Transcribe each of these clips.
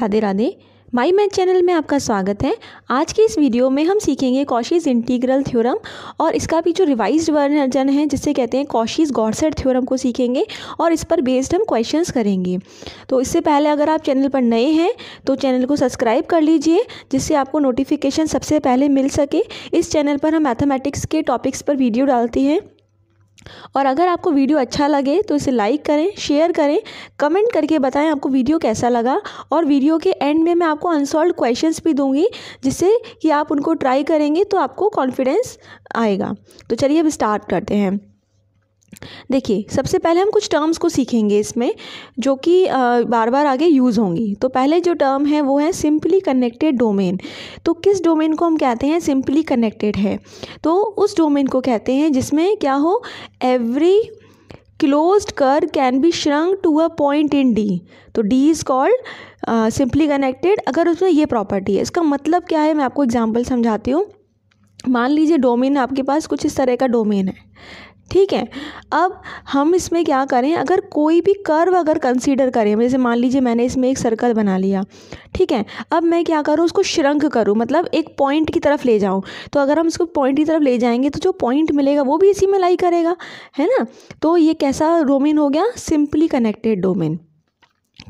Radhe Radhe my math channel में आपका स्वागत है आज के इस वीडियो में हम सीखेंगे कॉशीज़ इंटीग्रल थ्योरम और इसका भी जो रिवाइज्ड वर्जन है जिसे कहते हैं कॉशीज़ गॉडसेट थ्योरम को सीखेंगे और इस पर बेस्ड हम क्वेश्चंस करेंगे तो इससे पहले अगर आप चैनल पर नए हैं तो चैनल को सब्सक्राइब कर लीजिए जिससे आपको नोटिफिकेशन सबसे पहले मिल सके इस चैनल पर हम मैथमेटिक्स के टॉपिक्स पर वीडियो डालते हैं और अगर आपको वीडियो अच्छा लगे तो इसे लाइक करें शेयर करें कमेंट करके बताएं आपको वीडियो कैसा लगा और वीडियो के एंड में मैं आपको अनसॉल्व क्वेश्चंस भी दूंगी जिससे कि आप उनको ट्राई करेंगे तो आपको कॉन्फिडेंस आएगा तो चलिए अब स्टार्ट करते हैं देखिए सबसे पहले हम कुछ टर्म्स को सीखेंगे इसमें जो कि बार बार आगे यूज़ होंगी तो पहले जो टर्म है वो है सिंपली कनेक्टेड डोमेन तो किस डोमेन को हम कहते हैं सिंपली कनेक्टेड है तो उस डोमेन को कहते हैं जिसमें क्या हो एवरी क्लोज कर can be shrunk to a point in D तो D is called simply connected अगर उसमें ये प्रॉपर्टी है इसका मतलब क्या है मैं आपको एग्जाम्पल समझाती हूँ मान लीजिए डोमेन आपके पास कुछ इस तरह का डोमेन है ठीक है अब हम इसमें क्या करें अगर कोई भी कर्व अगर कंसीडर करें जैसे मान लीजिए मैंने इसमें एक सर्कल बना लिया ठीक है अब मैं क्या करूँ उसको श्रंक करूँ मतलब एक पॉइंट की तरफ ले जाऊँ तो अगर हम इसको पॉइंट की तरफ ले जाएंगे तो जो पॉइंट मिलेगा वो भी इसी में लाई करेगा है ना तो ये कैसा डोमेन हो गया सिंपली कनेक्टेड डोमेन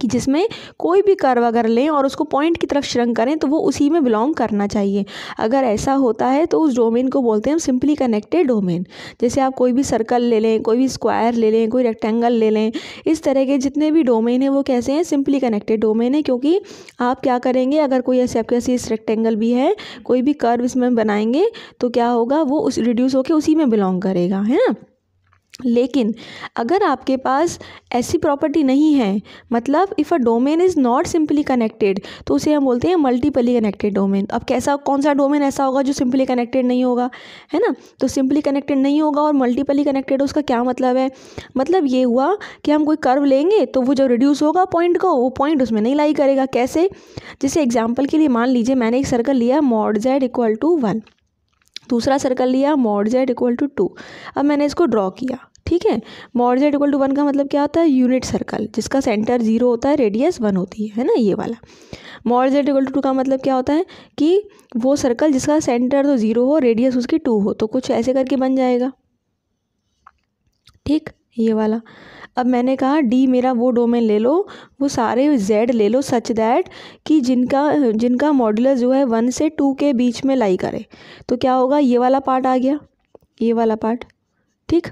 कि जिसमें कोई भी कर्व अगर लें और उसको पॉइंट की तरफ श्रंक करें तो वो उसी में बिलोंग करना चाहिए अगर ऐसा होता है तो उस डोमेन को बोलते हैं हम सिंपली कनेक्टेड डोमेन जैसे आप कोई भी सर्कल ले लें कोई भी स्क्वायर ले लें कोई रेक्टेंगल ले लें इस तरह के जितने भी डोमेन हैं वो कैसे हैं सिंपली कनेक्टेड डोमेन है क्योंकि आप क्या करेंगे अगर कोई ऐसे आपके ऐसे इस रेक्टेंगल भी है कोई भी कर्व इसमें बनाएंगे तो क्या होगा वो उस रिड्यूस होकर उसी में बिलोंग करेगा है ना लेकिन अगर आपके पास ऐसी प्रॉपर्टी नहीं है मतलब if a domain is not simply connected तो उसे हम बोलते हैं मल्टीपली कनेक्टेड डोमेन अब कैसा कौन सा डोमेन ऐसा होगा जो सिंपली कनेक्टेड नहीं होगा है ना तो सिंपली कनेक्टेड नहीं होगा और मल्टीपली कनेक्टेड उसका क्या मतलब है मतलब ये हुआ कि हम कोई कर्व लेंगे तो वो जब रिड्यूस होगा पॉइंट को वो पॉइंट उसमें नहीं लाई करेगा कैसे जैसे एग्जाम्पल के लिए मान लीजिए मैंने एक सर्कल लिया mod z equal to one दूसरा सर्कल लिया mod z equal to two अब मैंने इसको ड्रॉ किया ठीक है mod z equal to one का मतलब क्या होता है यूनिट सर्कल जिसका सेंटर जीरो होता है रेडियस वन होती है है ना ये वाला mod z equal to two का मतलब क्या होता है कि वो सर्कल जिसका सेंटर तो ज़ीरो हो रेडियस उसकी टू हो तो कुछ ऐसे करके बन जाएगा ठीक ये वाला अब मैंने कहा डी मेरा वो डोमेन ले लो वो सारे जेड ले लो सच दैट कि जिनका जिनका मॉडुलस जो है वन से टू के बीच में लाई करे तो क्या होगा ये वाला पार्ट आ गया ये वाला पार्ट ठीक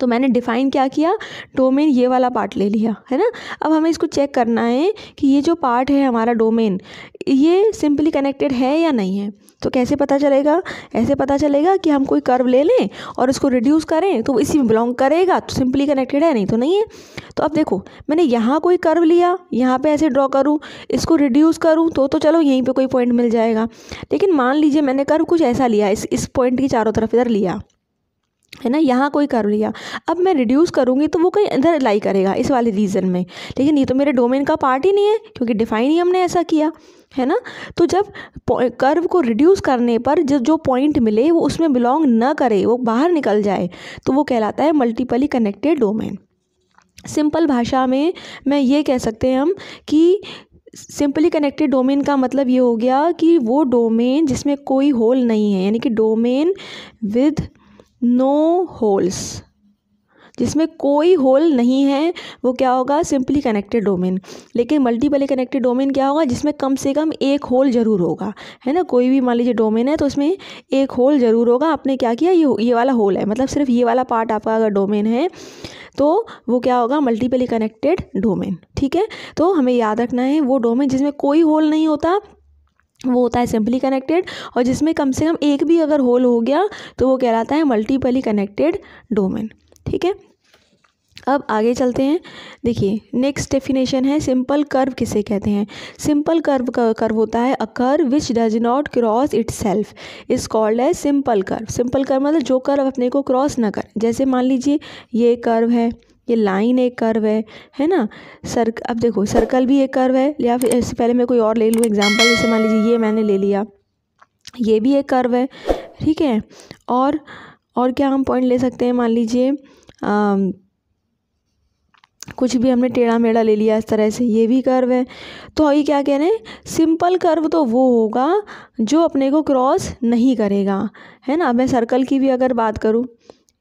तो मैंने डिफ़ाइन क्या किया डोमेन ये वाला पार्ट ले लिया है ना अब हमें इसको चेक करना है कि ये जो पार्ट है हमारा डोमेन ये सिंपली कनेक्टेड है या नहीं है तो कैसे पता चलेगा ऐसे पता चलेगा कि हम कोई कर्व ले लें और इसको रिड्यूस करें तो इसी में बिलोंग करेगा तो सिंपली कनेक्टेड है नहीं तो नहीं है तो अब देखो मैंने यहाँ कोई कर्व लिया यहाँ पे ऐसे ड्रॉ करूँ इसको रिड्यूस करूँ तो तो चलो यहीं पे कोई पॉइंट मिल जाएगा लेकिन मान लीजिए मैंने कर्व कुछ ऐसा लिया इस इस पॉइंट की चारों तरफ इधर लिया है ना यहाँ कोई कर लिया अब मैं रिड्यूस करूँगी तो वो कहीं इधर लाई करेगा इस वाले रीज़न में लेकिन ये तो मेरे डोमेन का पार्ट ही नहीं है क्योंकि डिफ़ाइन ही हमने ऐसा किया है ना तो जब कर्व को रिड्यूस करने पर जो जो पॉइंट मिले वो उसमें बिलोंग ना करे वो बाहर निकल जाए तो वो कहलाता है मल्टीपली कनेक्टेड डोमेन सिंपल भाषा में मैं ये कह सकते हैं हम कि सिंपली कनेक्टेड डोमेन का मतलब ये हो गया कि वो डोमेन जिसमें कोई होल नहीं है यानी कि डोमेन विद नो होल्स जिसमें कोई होल नहीं है वो क्या होगा सिंपली कनेक्टेड डोमेन लेकिन मल्टीपली कनेक्टेड डोमेन क्या होगा जिसमें कम से कम एक होल ज़रूर होगा है ना कोई भी मान लीजिए डोमेन है तो उसमें एक होल ज़रूर होगा आपने क्या किया ये ये वाला होल है मतलब सिर्फ ये वाला पार्ट आपका अगर डोमेन है तो वो क्या होगा मल्टीपली कनेक्टेड डोमेन ठीक है तो हमें याद रखना है वो डोमेन जिसमें कोई होल नहीं होता वो होता है सिंपली कनेक्टेड और जिसमें कम से कम एक भी अगर होल हो गया तो वो कहलाता है मल्टीपली कनेक्टेड डोमेन ठीक है अब आगे चलते हैं देखिए नेक्स्ट डेफिनेशन है सिंपल कर्व किसे कहते हैं सिंपल कर्व का कर्व होता है a curve which does not cross itself is called है सिंपल कर्व सिंपल कर्व मतलब जो कर्व अपने को क्रॉस ना कर जैसे मान लीजिए ये कर्व है ये लाइन एक कर्व है है ना सर अब देखो सर्कल भी एक कर्व है या फिर इससे पहले मैं कोई और ले लूँ एग्जाम्पल जैसे मान लीजिए ये मैंने ले लिया ये भी एक कर्व है ठीक है और और क्या हम पॉइंट ले सकते हैं मान लीजिए कुछ भी हमने टेढ़ा मेढ़ा ले लिया इस तरह से ये भी कर्व है तो ये क्या कह रहे हैं सिंपल कर्व तो वो होगा जो अपने को क्रॉस नहीं करेगा है ना मैं सर्कल की भी अगर बात करूँ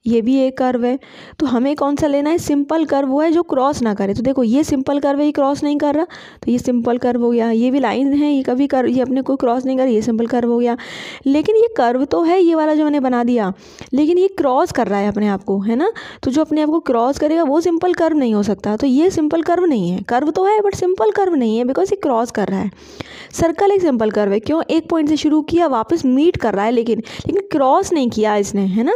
ये भी एक कर्व है तो हमें कौन सा लेना है सिंपल कर्व वो है जो क्रॉस ना करे तो देखो ये सिंपल कर्व है ये क्रॉस नहीं कर रहा तो ये सिंपल कर्व हो गया ये भी लाइन है ये कभी कर ये अपने कोई क्रॉस नहीं कर ये सिंपल कर्व हो गया लेकिन ये कर्व तो है ये वाला जो मैंने बना दिया लेकिन ये क्रॉस कर रहा है अपने आप को है ना तो जो अपने आप को क्रॉस करेगा वो सिंपल कर्व नहीं हो सकता तो ये सिंपल कर्व नहीं है कर्व तो है बट सिंपल कर्व नहीं है बिकॉज ये क्रॉस कर रहा है सर्कल एक सिंपल कर्व है क्यों एक पॉइंट से शुरू किया वापस मीट कर रहा है लेकिन लेकिन क्रॉस नहीं किया इसने है ना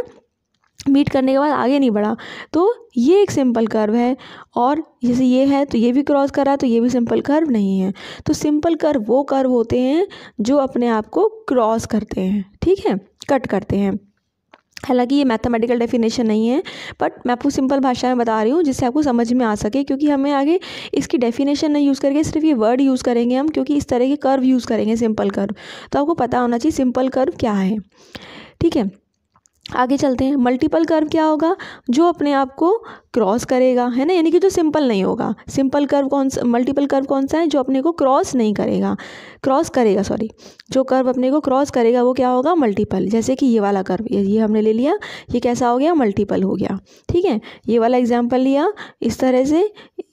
मीट करने के बाद आगे नहीं बढ़ा तो ये एक सिंपल कर्व है और जैसे ये है तो ये भी क्रॉस कर रहा है तो ये भी सिंपल कर्व नहीं है तो सिंपल कर्व वो कर्व होते हैं जो अपने आप को क्रॉस करते हैं ठीक है कट करते हैं हालांकि ये मैथमेटिकल डेफिनेशन नहीं है बट मैं आपको सिंपल भाषा में बता रही हूँ जिससे आपको समझ में आ सके क्योंकि हमें आगे इसकी डेफिनेशन नहीं यूज़ करके सिर्फ ये वर्ड यूज़ करेंगे हम क्योंकि इस तरह के कर्व यूज़ करेंगे सिंपल कर्व तो आपको पता होना चाहिए सिंपल कर्व क्या है ठीक है आगे चलते हैं मल्टीपल कर्व क्या होगा जो अपने आप को क्रॉस करेगा है ना यानी कि जो सिंपल नहीं होगा सिंपल कर्व कौन सा मल्टीपल कर्व कौन सा है जो अपने को क्रॉस नहीं करेगा क्रॉस करेगा सॉरी जो कर्व अपने को क्रॉस करेगा वो क्या होगा मल्टीपल जैसे कि ये वाला कर्व ये, ये हमने ले लिया ये कैसा हो गया मल्टीपल हो गया ठीक है ये वाला एग्जाम्पल लिया इस तरह से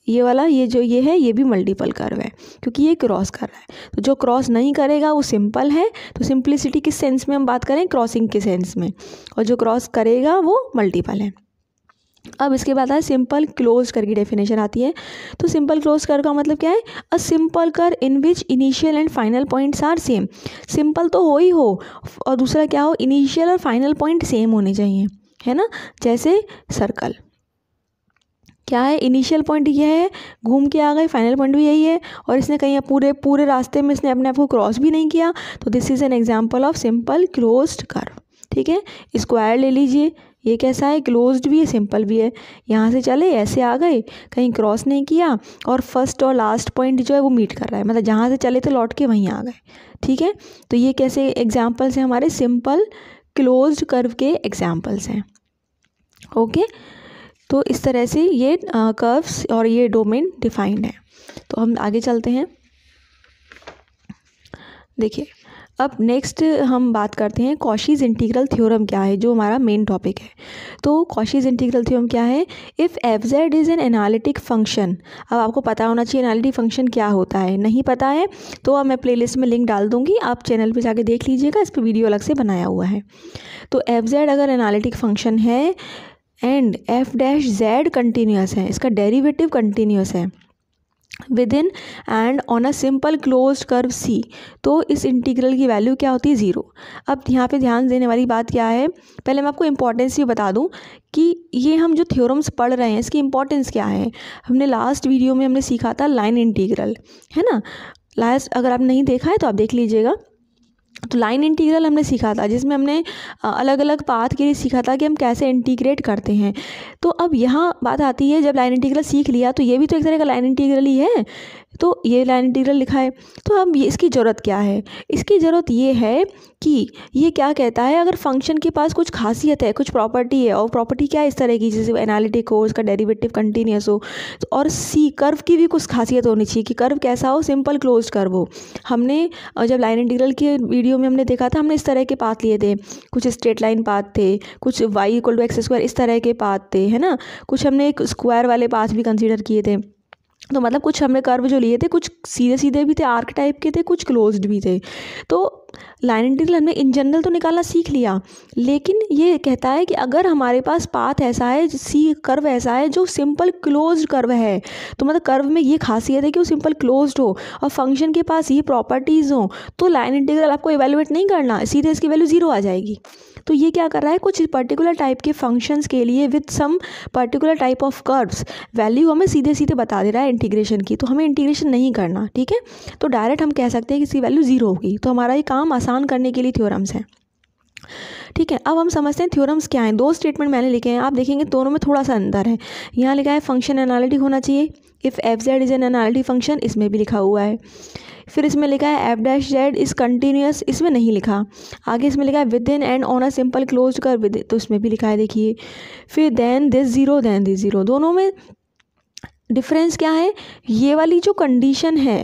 ये वाला ये जो ये है ये भी मल्टीपल कर्व है क्योंकि ये क्रॉस कर रहा है तो जो क्रॉस नहीं करेगा वो सिंपल है तो सिंपलिसिटी किस सेंस में हम बात करें क्रॉसिंग के सेंस में और जो क्रॉस करेगा वो मल्टीपल है अब इसके बाद है सिंपल क्लोज कर की डेफिनेशन आती है तो सिंपल क्लोज कर का मतलब क्या है a simple curve in which initial and final points are same simple तो हो ही हो और दूसरा क्या हो इनिशियल और फाइनल पॉइंट सेम होने चाहिए है ना जैसे सर्कल क्या है इनिशियल पॉइंट यह है घूम के आ गए फाइनल पॉइंट भी यही है और इसने कहीं पूरे पूरे रास्ते में इसने अपने आप को क्रॉस भी नहीं किया तो this is an example of simple closed curve ठीक है स्क्वायर ले लीजिए ये कैसा है क्लोज्ड भी है सिंपल भी है यहाँ से चले ऐसे आ गए कहीं क्रॉस नहीं किया और फर्स्ट और लास्ट पॉइंट जो है वो मीट कर रहा है मतलब जहाँ से चले तो लौट के वहीं आ गए ठीक है तो ये कैसे एग्जाम्पल्स हैं हमारे सिंपल क्लोज्ड कर्व के एग्जाम्पल्स हैं ओके okay? तो इस तरह से ये कर्व्स और ये डोमेन डिफाइंड है तो हम आगे चलते हैं देखिए अब नेक्स्ट हम बात करते हैं कॉशीज़ इंटीग्रल थ्योरम क्या है जो हमारा मेन टॉपिक है तो कॉशीज़ इंटीग्रल थ्योरम क्या है if f z is an analytic function अब आपको पता होना चाहिए एनालिटिक फंक्शन क्या होता है नहीं पता है तो अब मैं प्लेलिस्ट में लिंक डाल दूँगी आप चैनल पर जाके देख लीजिएगा इस पर वीडियो अलग से बनाया हुआ है तो एफ जेड अगर एनालिटिक फंक्शन है and f dash z continuous है इसका डेरिवेटिव कंटिन्यूस है within and on a simple close curve c तो इस इंटीग्रल की वैल्यू क्या होती है ज़ीरो अब यहाँ पे ध्यान देने वाली बात क्या है पहले मैं आपको इम्पोर्टेंस ये बता दूँ कि ये हम जो थ्योरम्स पढ़ रहे हैं इसकी इम्पॉर्टेंस क्या है हमने लास्ट वीडियो में हमने सीखा था लाइन इंटीग्रल है ना लास्ट अगर आप नहीं देखा है तो आप देख लीजिएगा तो लाइन इंटीग्रल हमने सीखा था जिसमें हमने अलग अलग पाथ के लिए सीखा था कि हम कैसे इंटीग्रेट करते हैं तो अब यहाँ बात आती है जब लाइन इंटीग्रल सीख लिया तो ये भी तो एक तरह का लाइन इंटीग्रल ही है तो ये लाइन इंटीग्रल लिखा है तो अब इसकी ज़रूरत क्या है इसकी ज़रूरत ये है कि ये क्या कहता है अगर फंक्शन के पास कुछ खासियत है कुछ प्रॉपर्टी है और प्रॉपर्टी क्या है इस तरह की जैसे एनालिटिक हो उसका डेरिवेटिव कंटिन्यूस हो तो और सी कर्व की भी कुछ खासियत होनी चाहिए कि कर्व कैसा हो सिंपल क्लोज कर्व हो हमने जब लाइन इंटीग्रल के वीडियो में हमने देखा था हमने इस तरह के पाथ लिए थे कुछ स्ट्रेट लाइन पाथ थे कुछ y equal to x square इस तरह के पाथ थे है ना कुछ हमने एक स्क्वायर वाले पाथ भी कंसिडर किए थे तो मतलब कुछ हमने कर्व जो लिए थे कुछ सीधे सीधे भी थे आर्क टाइप के थे कुछ क्लोज्ड भी थे तो लाइन इंटीग्रल हमने इन जनरल तो निकालना सीख लिया लेकिन ये कहता है कि अगर हमारे पास पाथ ऐसा है सी कर्व ऐसा है जो सिंपल क्लोज कर्व है तो मतलब कर्व में ये खासियत है कि वो सिंपल क्लोज हो और फंक्शन के पास ये प्रॉपर्टीज़ हो तो लाइन इंटीग्रल आपको एवेलुएट नहीं करना सीधे इसकी वैल्यू ज़ीरो आ जाएगी तो ये क्या कर रहा है कुछ पर्टिकुलर टाइप के फंक्शंस के लिए with some particular type of curves value हमें सीधे सीधे बता दे रहा है इंटीग्रेशन की तो हमें इंटीग्रेशन नहीं करना ठीक है तो डायरेक्ट हम कह सकते हैं कि इसकी वैल्यू ज़ीरो होगी तो हमारा ये काम काम आसान करने के लिए थ्योरम्स हैं ठीक है अब हम समझते हैं थ्योरम्स क्या हैं दो स्टेटमेंट मैंने लिखे हैं आप देखेंगे दोनों में थोड़ा सा अंतर है यहाँ लिखा है फंक्शन एनालिटिक होना चाहिए if f z is an analytic function इसमें भी लिखा हुआ है फिर इसमें लिखा है f dash z is continuous इसमें नहीं लिखा आगे इसमें लिखा है within and on a simple close curve with तो इसमें भी लिखा है देखिए फिर then this zero then this zero दोनों में डिफरेंस क्या है ये वाली जो कंडीशन है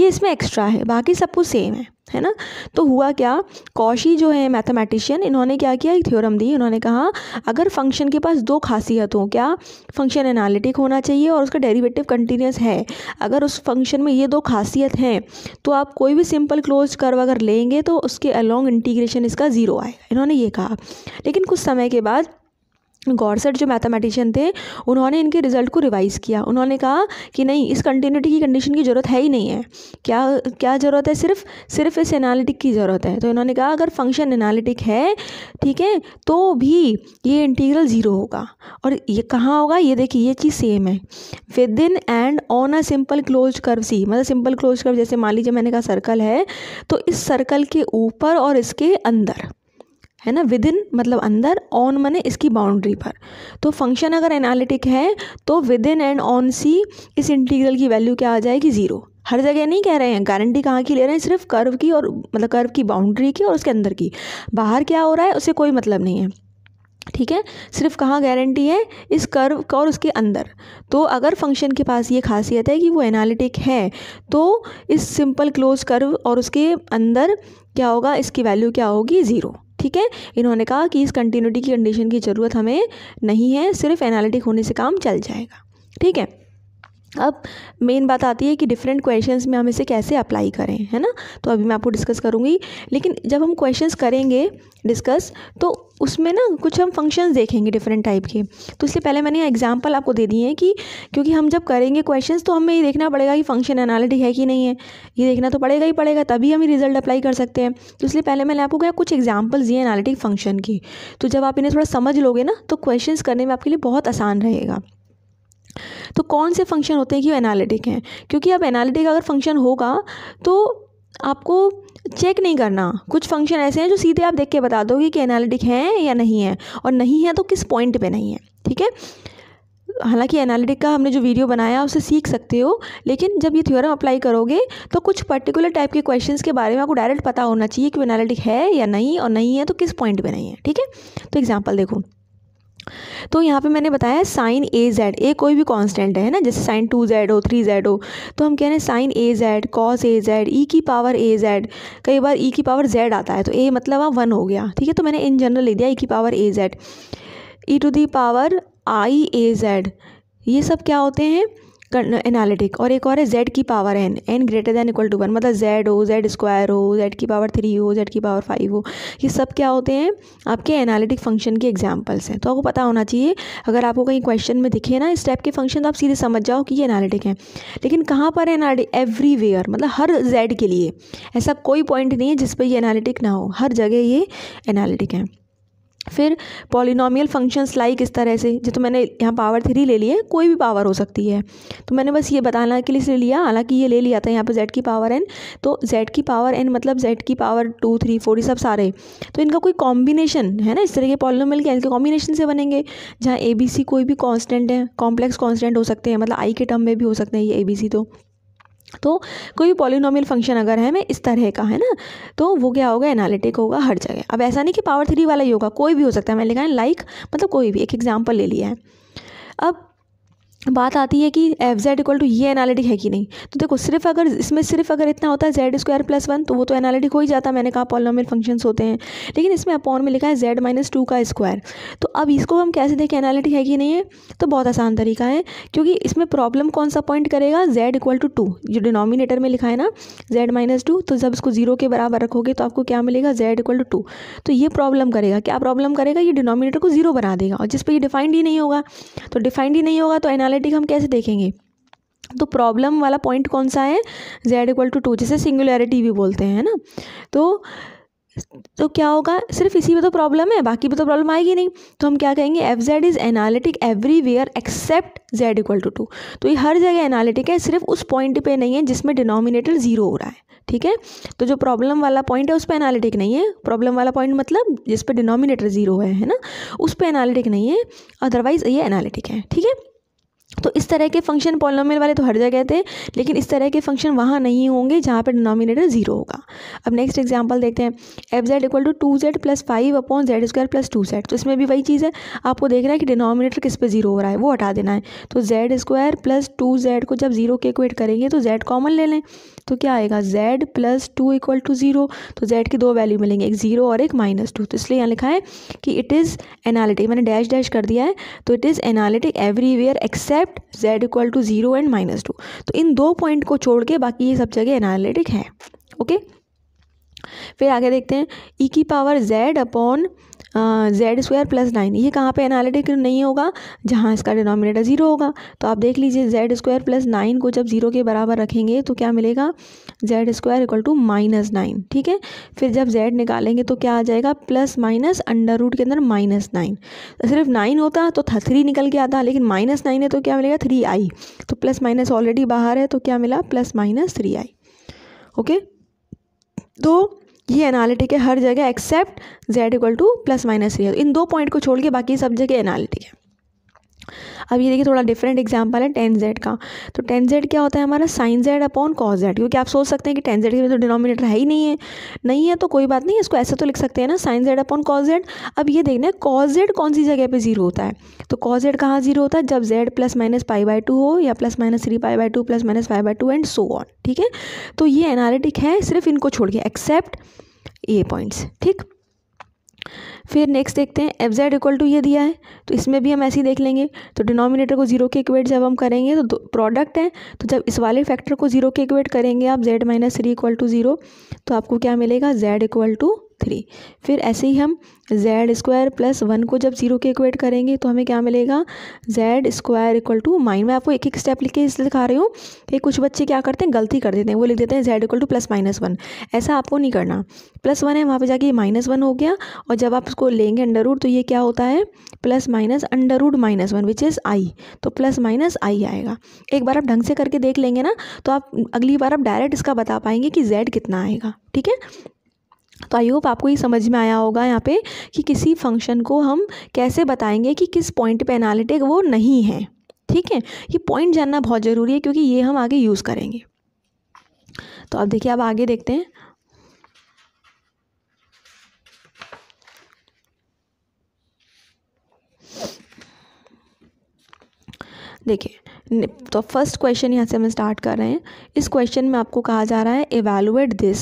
ये इसमें एक्स्ट्रा है बाकी सब कुछ सेम है है ना तो हुआ क्या कौशी जो है मैथमेटिशियन इन्होंने क्या किया एक थ्योरम दी उन्होंने कहा अगर फंक्शन के पास दो खासियत हो क्या फंक्शन एनालिटिक होना चाहिए और उसका डेरिवेटिव कंटिन्यूस है अगर उस फंक्शन में ये दो खासियत हैं तो आप कोई भी सिंपल क्लोज कर्व अगर लेंगे तो उसके अलॉन्ग इंटीग्रेशन इसका ज़ीरो आएगा इन्होंने ये कहा लेकिन कुछ समय के बाद गौरसठ जो मैथमेटिशियन थे उन्होंने इनके रिज़ल्ट को रिवाइज़ किया उन्होंने कहा कि नहीं इस कंटिन्यूटी की कंडीशन की ज़रूरत है ही नहीं है क्या क्या ज़रूरत है सिर्फ सिर्फ इस एनालिटिक की ज़रूरत है तो इन्होंने कहा अगर फंक्शन एनालिटिक है ठीक है तो भी ये इंटीग्रल ज़ीरो होगा और ये कहाँ होगा ये देखिए ये चीज़ सेम है within and on a simple close curve c मतलब सिंपल क्लोज कर्व जैसे मान लीजिए मैंने कहा सर्कल है तो इस सर्कल के ऊपर और इसके अंदर है ना विद इन मतलब अंदर ऑन मने इसकी बाउंड्री पर तो फंक्शन अगर एनालिटिक है तो within and on c इस इंटीग्रल की वैल्यू क्या आ जाएगी ज़ीरो हर जगह नहीं कह रहे हैं गारंटी कहाँ की ले रहे हैं सिर्फ कर्व की और मतलब कर्व की बाउंड्री की और उसके अंदर की बाहर क्या हो रहा है उसे कोई मतलब नहीं है ठीक है सिर्फ कहाँ गारंटी है इस कर्व और उसके अंदर तो अगर फंक्शन के पास ये खासियत है कि वो एनालिटिक है तो इस सिंपल क्लोज कर्व और उसके अंदर क्या होगा इसकी वैल्यू क्या होगी ज़ीरो ठीक है इन्होंने कहा कि इस कंटिन्यूटी की कंडीशन की ज़रूरत हमें नहीं है सिर्फ एनालिटिक होने से काम चल जाएगा ठीक है अब मेन बात आती है कि डिफरेंट क्वेश्चंस में हम इसे कैसे अप्लाई करें है ना तो अभी मैं आपको डिस्कस करूँगी लेकिन जब हम क्वेश्चंस करेंगे डिस्कस तो उसमें ना कुछ हम फंक्शंस देखेंगे डिफरेंट टाइप के तो इसलिए पहले मैंने एग्जांपल आपको दे दिए हैं कि क्योंकि हम जब करेंगे क्वेश्चंस तो हमें ये देखना पड़ेगा कि फंक्शन एनालिटिक है कि नहीं है ये देखना तो पड़ेगा ही पड़ेगा तभी हम ये रिजल्ट अप्लाई कर सकते हैं तो इसलिए पहले मैंने आपको क्या कुछ एग्जाम्पल्स दिए एनालिटिक फंक्शन की तो जब आप इन्हें थोड़ा समझ लोगे ना तो क्वेश्चन करने में आपके लिए बहुत आसान रहेगा तो कौन से फंक्शन होते हैं कि एनालिटिक हैं क्योंकि अब एनालिटिक अगर फंक्शन होगा तो आपको चेक नहीं करना कुछ फंक्शन ऐसे हैं जो सीधे आप देख के बता दोगे कि एनालिटिक हैं या नहीं है और नहीं है तो किस पॉइंट पे नहीं है ठीक है हालांकि एनालिटिक का हमने जो वीडियो बनाया उसे सीख सकते हो लेकिन जब ये थ्योरम अप्लाई करोगे तो कुछ पर्टिकुलर टाइप के क्वेश्चंस के बारे में आपको डायरेक्ट पता होना चाहिए कि एनालिटिक है या नहीं और नहीं है तो किस पॉइंट पर नहीं है ठीक है तो एग्जाम्पल देखो तो यहाँ पे मैंने बताया साइन ए जेड ए कोई भी कांस्टेंट है ना जैसे साइन टू जेड हो थ्री जेड हो तो हम कह रहे हैं sine a z cos a z e e की पावर ए जेड कई बार ई e की पावर जेड आता है तो ए मतलब वहाँ वन हो गया ठीक है तो मैंने इन जनरल ले दिया ई e की power a z e to the power i a z ये सब क्या होते हैं एनालिटिक और एक और है जेड की power n n greater than equal to one मतलब जेड हो जेड स्क्वायर हो जेड की पावर थ्री हो जेड की पावर फाइव हो ये सब क्या होते हैं आपके एनालिटिक फंक्शन के एग्जाम्पल्स हैं तो आपको पता होना चाहिए अगर आपको कहीं क्वेश्चन में दिखे ना इस टाइप के फंक्शन तो आप सीधे समझ जाओ कि ये एनालिटिक है लेकिन कहाँ पर है एनालिटिक एवरीवेयर मतलब हर जेड के लिए ऐसा कोई पॉइंट नहीं है जिस पर ये एनालिटिक ना हो हर जगह ये एनालिटिक है फिर पॉलिनॉमियल फंक्शंस लाइक इस तरह से जो तो मैंने यहाँ पावर थ्री ले ली है कोई भी पावर हो सकती है तो मैंने बस ये बताना के लिए लिया हालांकि ये ले लिया था यहाँ पर जेड की पावर एन तो जेड की पावर एन मतलब जेड की पावर टू थ्री फोर ये सब सारे तो इनका कोई कॉम्बिनेशन है ना इस तरह के पॉलिनॉमियल के इनके कॉम्बिनेशन से बनेंगे जहाँ ए बी सी कोई भी कॉन्स्टेंट है कॉम्प्लेक्स कॉन्स्टेंट हो सकते हैं मतलब आई के टर्म में भी हो सकते हैं ये ए बी सी तो तो कोई पॉलिनॉमियल फंक्शन अगर है मैं इस तरह का है ना तो वो क्या होगा एनालिटिक होगा हर जगह अब ऐसा नहीं कि पावर थ्री वाला ही होगा कोई भी हो सकता है मैंने लिखा है लाइक मतलब कोई भी एक एग्जाम्पल ले लिया है अब बात आती है कि एफ जेड इक्वल टू ये एनालिटिक है कि नहीं तो देखो सिर्फ अगर इसमें सिर्फ अगर इतना होता है जेड स्क्वायर प्लस वन तो वो तो एनालिटिक हो ही जाता मैंने कहा पॉलिनोमियल फंक्शंस होते हैं लेकिन इसमें अपॉन में लिखा है जेड माइनस टू का स्क्वायर तो अब इसको हम कैसे देखें एनालिटिक है कि नहीं है तो बहुत आसान तरीका है क्योंकि इसमें प्रॉब्लम कौन सा पॉइंट करेगा जेड इक्वल टू टू जो डिनोमिनेटर में लिखा है ना जेड माइनस टू तो जब इसको जीरो के बराबर रखोगे तो आपको क्या मिलेगा जेड इक्वल टू टू तो ये प्रॉब्लम करेगा क्या प्रॉब्लम करेगा ये डिनोमिनेटर को जीरो बना देगा और जिस पर ये डिफाइंड ही नहीं होगा तो डिफाइंड ही नहीं होगा तो एनालिटिक एनालिटिक हम कैसे देखेंगे तो प्रॉब्लम वाला पॉइंट कौन सा है जेड इक्वल टू टू जैसे सिंगुलरिटी भी बोलते हैं ना तो तो क्या होगा सिर्फ इसी में तो प्रॉब्लम है बाकी में तो प्रॉब्लम आएगी नहीं तो हम क्या कहेंगे f z is analytic everywhere except z equal to two तो ये हर जगह एनालिटिक है सिर्फ उस पॉइंट पे नहीं है जिसमें डिनोमिनेटर ज़ीरो हो रहा है ठीक है तो जो प्रॉब्लम वाला पॉइंट है उस पर एनालिटिक नहीं है प्रॉब्लम वाला पॉइंट मतलब जिस पर डिनोमिनेटर ज़ीरो है है ना उस पर एनालिटिक नहीं है अदरवाइज़ ये एनालिटिक है ठीक है तो इस तरह के फंक्शन पॉलिनोमियल वाले तो हर जगह थे लेकिन इस तरह के फंक्शन वहाँ नहीं होंगे जहाँ पर डिनोमिनेटर जीरो होगा अब नेक्स्ट एग्जाम्पल देखते हैं f z equal to two z plus five upon z square plus two z तो इसमें भी वही चीज़ है आपको देखना है कि डिनोमिनेटर किस पे जीरो हो रहा है वो हटा देना है तो z square plus two z को जब जीरो के इक्वेट करेंगे तो जेड कॉमन ले लें तो क्या आएगा z plus two equal to zero तो जेड की दो वैल्यू मिलेंगे एक जीरो और एक माइनस टू तो इसलिए यहाँ लिखा है कि इट इज़ एनालिटिक मैंने डैश डैश कर दिया है तो it is analytic everywhere except except z equal to zero and minus two तो इन दो पॉइंट को छोड़ के बाकी ये सब जगह एनालिटिक है ओके फिर आगे देखते हैं ई e की power z upon z square plus nine ये कहाँ पे एनालिटिक नहीं होगा जहाँ इसका डिनोमिनेटर ज़ीरो होगा तो आप देख लीजिए जेड स्क्वायर प्लस नाइन को जब ज़ीरो के बराबर रखेंगे तो क्या मिलेगा z square equal to minus nine ठीक है फिर जब जेड निकालेंगे तो क्या आ जाएगा प्लस माइनस अंडर रूट के अंदर माइनस नाइन तो सिर्फ नाइन होता तो थ्री निकल के आता लेकिन माइनस नाइन है तो क्या मिलेगा थ्री आई तो प्लस माइनस ऑलरेडी बाहर है तो क्या मिला plus minus three i okay तो ये एनालिटिक है हर जगह except z equal to plus minus three इन दो पॉइंट को छोड़ के बाकी सब जगह एनालिटिक है अब ये देखिए थोड़ा डिफरेंट एग्जाम्पल है टेन जेड का तो टेन जेड क्या होता है हमारा sine z upon cos z क्योंकि आप सोच सकते हैं कि टेन जेड के तो डिनोमिनेटर है ही नहीं है नहीं है तो कोई बात नहीं इसको ऐसे तो लिख सकते हैं ना sine z upon cos z अब ये देखना है कॉस जेड कौन सी जगह पर जीरो होता है तो कॉस जेड कहाँ जीरो होता है जब z plus minus pi by two हो या plus minus three pi by two plus minus five by two and so on ठीक है तो ये एनालिटिक है सिर्फ इनको छोड़ के एक्सेप्ट ए पॉइंट्स ठीक फिर नेक्स्ट देखते हैं एफ जेड इक्वल टू ये दिया है तो इसमें भी हम ऐसे ही देख लेंगे तो डिनोमिनेटर को जीरो के इक्वेट जब हम करेंगे तो प्रोडक्ट है तो जब इस वाले फैक्टर को जीरो के इक्वेट करेंगे आप z minus three equal to zero तो आपको क्या मिलेगा जेड इक्वल टू थ्री फिर ऐसे ही हम जेड स्क्वायर प्लस वन को जब जीरो के इक्वेट करेंगे तो हमें क्या मिलेगा z square equal to minus मैं आपको एक एक स्टेप लिख के इसलिए दिखा रही हूँ कि कुछ बच्चे क्या करते हैं गलती कर देते हैं वो लिख देते हैं z equal to plus minus one ऐसा आपको नहीं करना प्लस वन है वहाँ पर जाके माइनस वन हो गया और जब आप उसको लेंगे अंडर रूट तो ये क्या होता है plus minus under root minus one which is i तो प्लस माइनस आई आएगा एक बार आप ढंग से करके देख लेंगे ना तो आप अगली बार आप डायरेक्ट इसका बता पाएंगे कि जेड कितना आएगा ठीक है तो आई होप आपको ये समझ में आया होगा यहाँ पे कि किसी फंक्शन को हम कैसे बताएंगे कि किस पॉइंट पे एनालिटिक वो नहीं है ठीक है ये पॉइंट जानना बहुत ज़रूरी है क्योंकि ये हम आगे यूज़ करेंगे तो अब देखिए अब आगे देखते हैं देखिए तो फर्स्ट क्वेश्चन यहाँ से हम स्टार्ट कर रहे हैं इस क्वेश्चन में आपको कहा जा रहा है evaluate this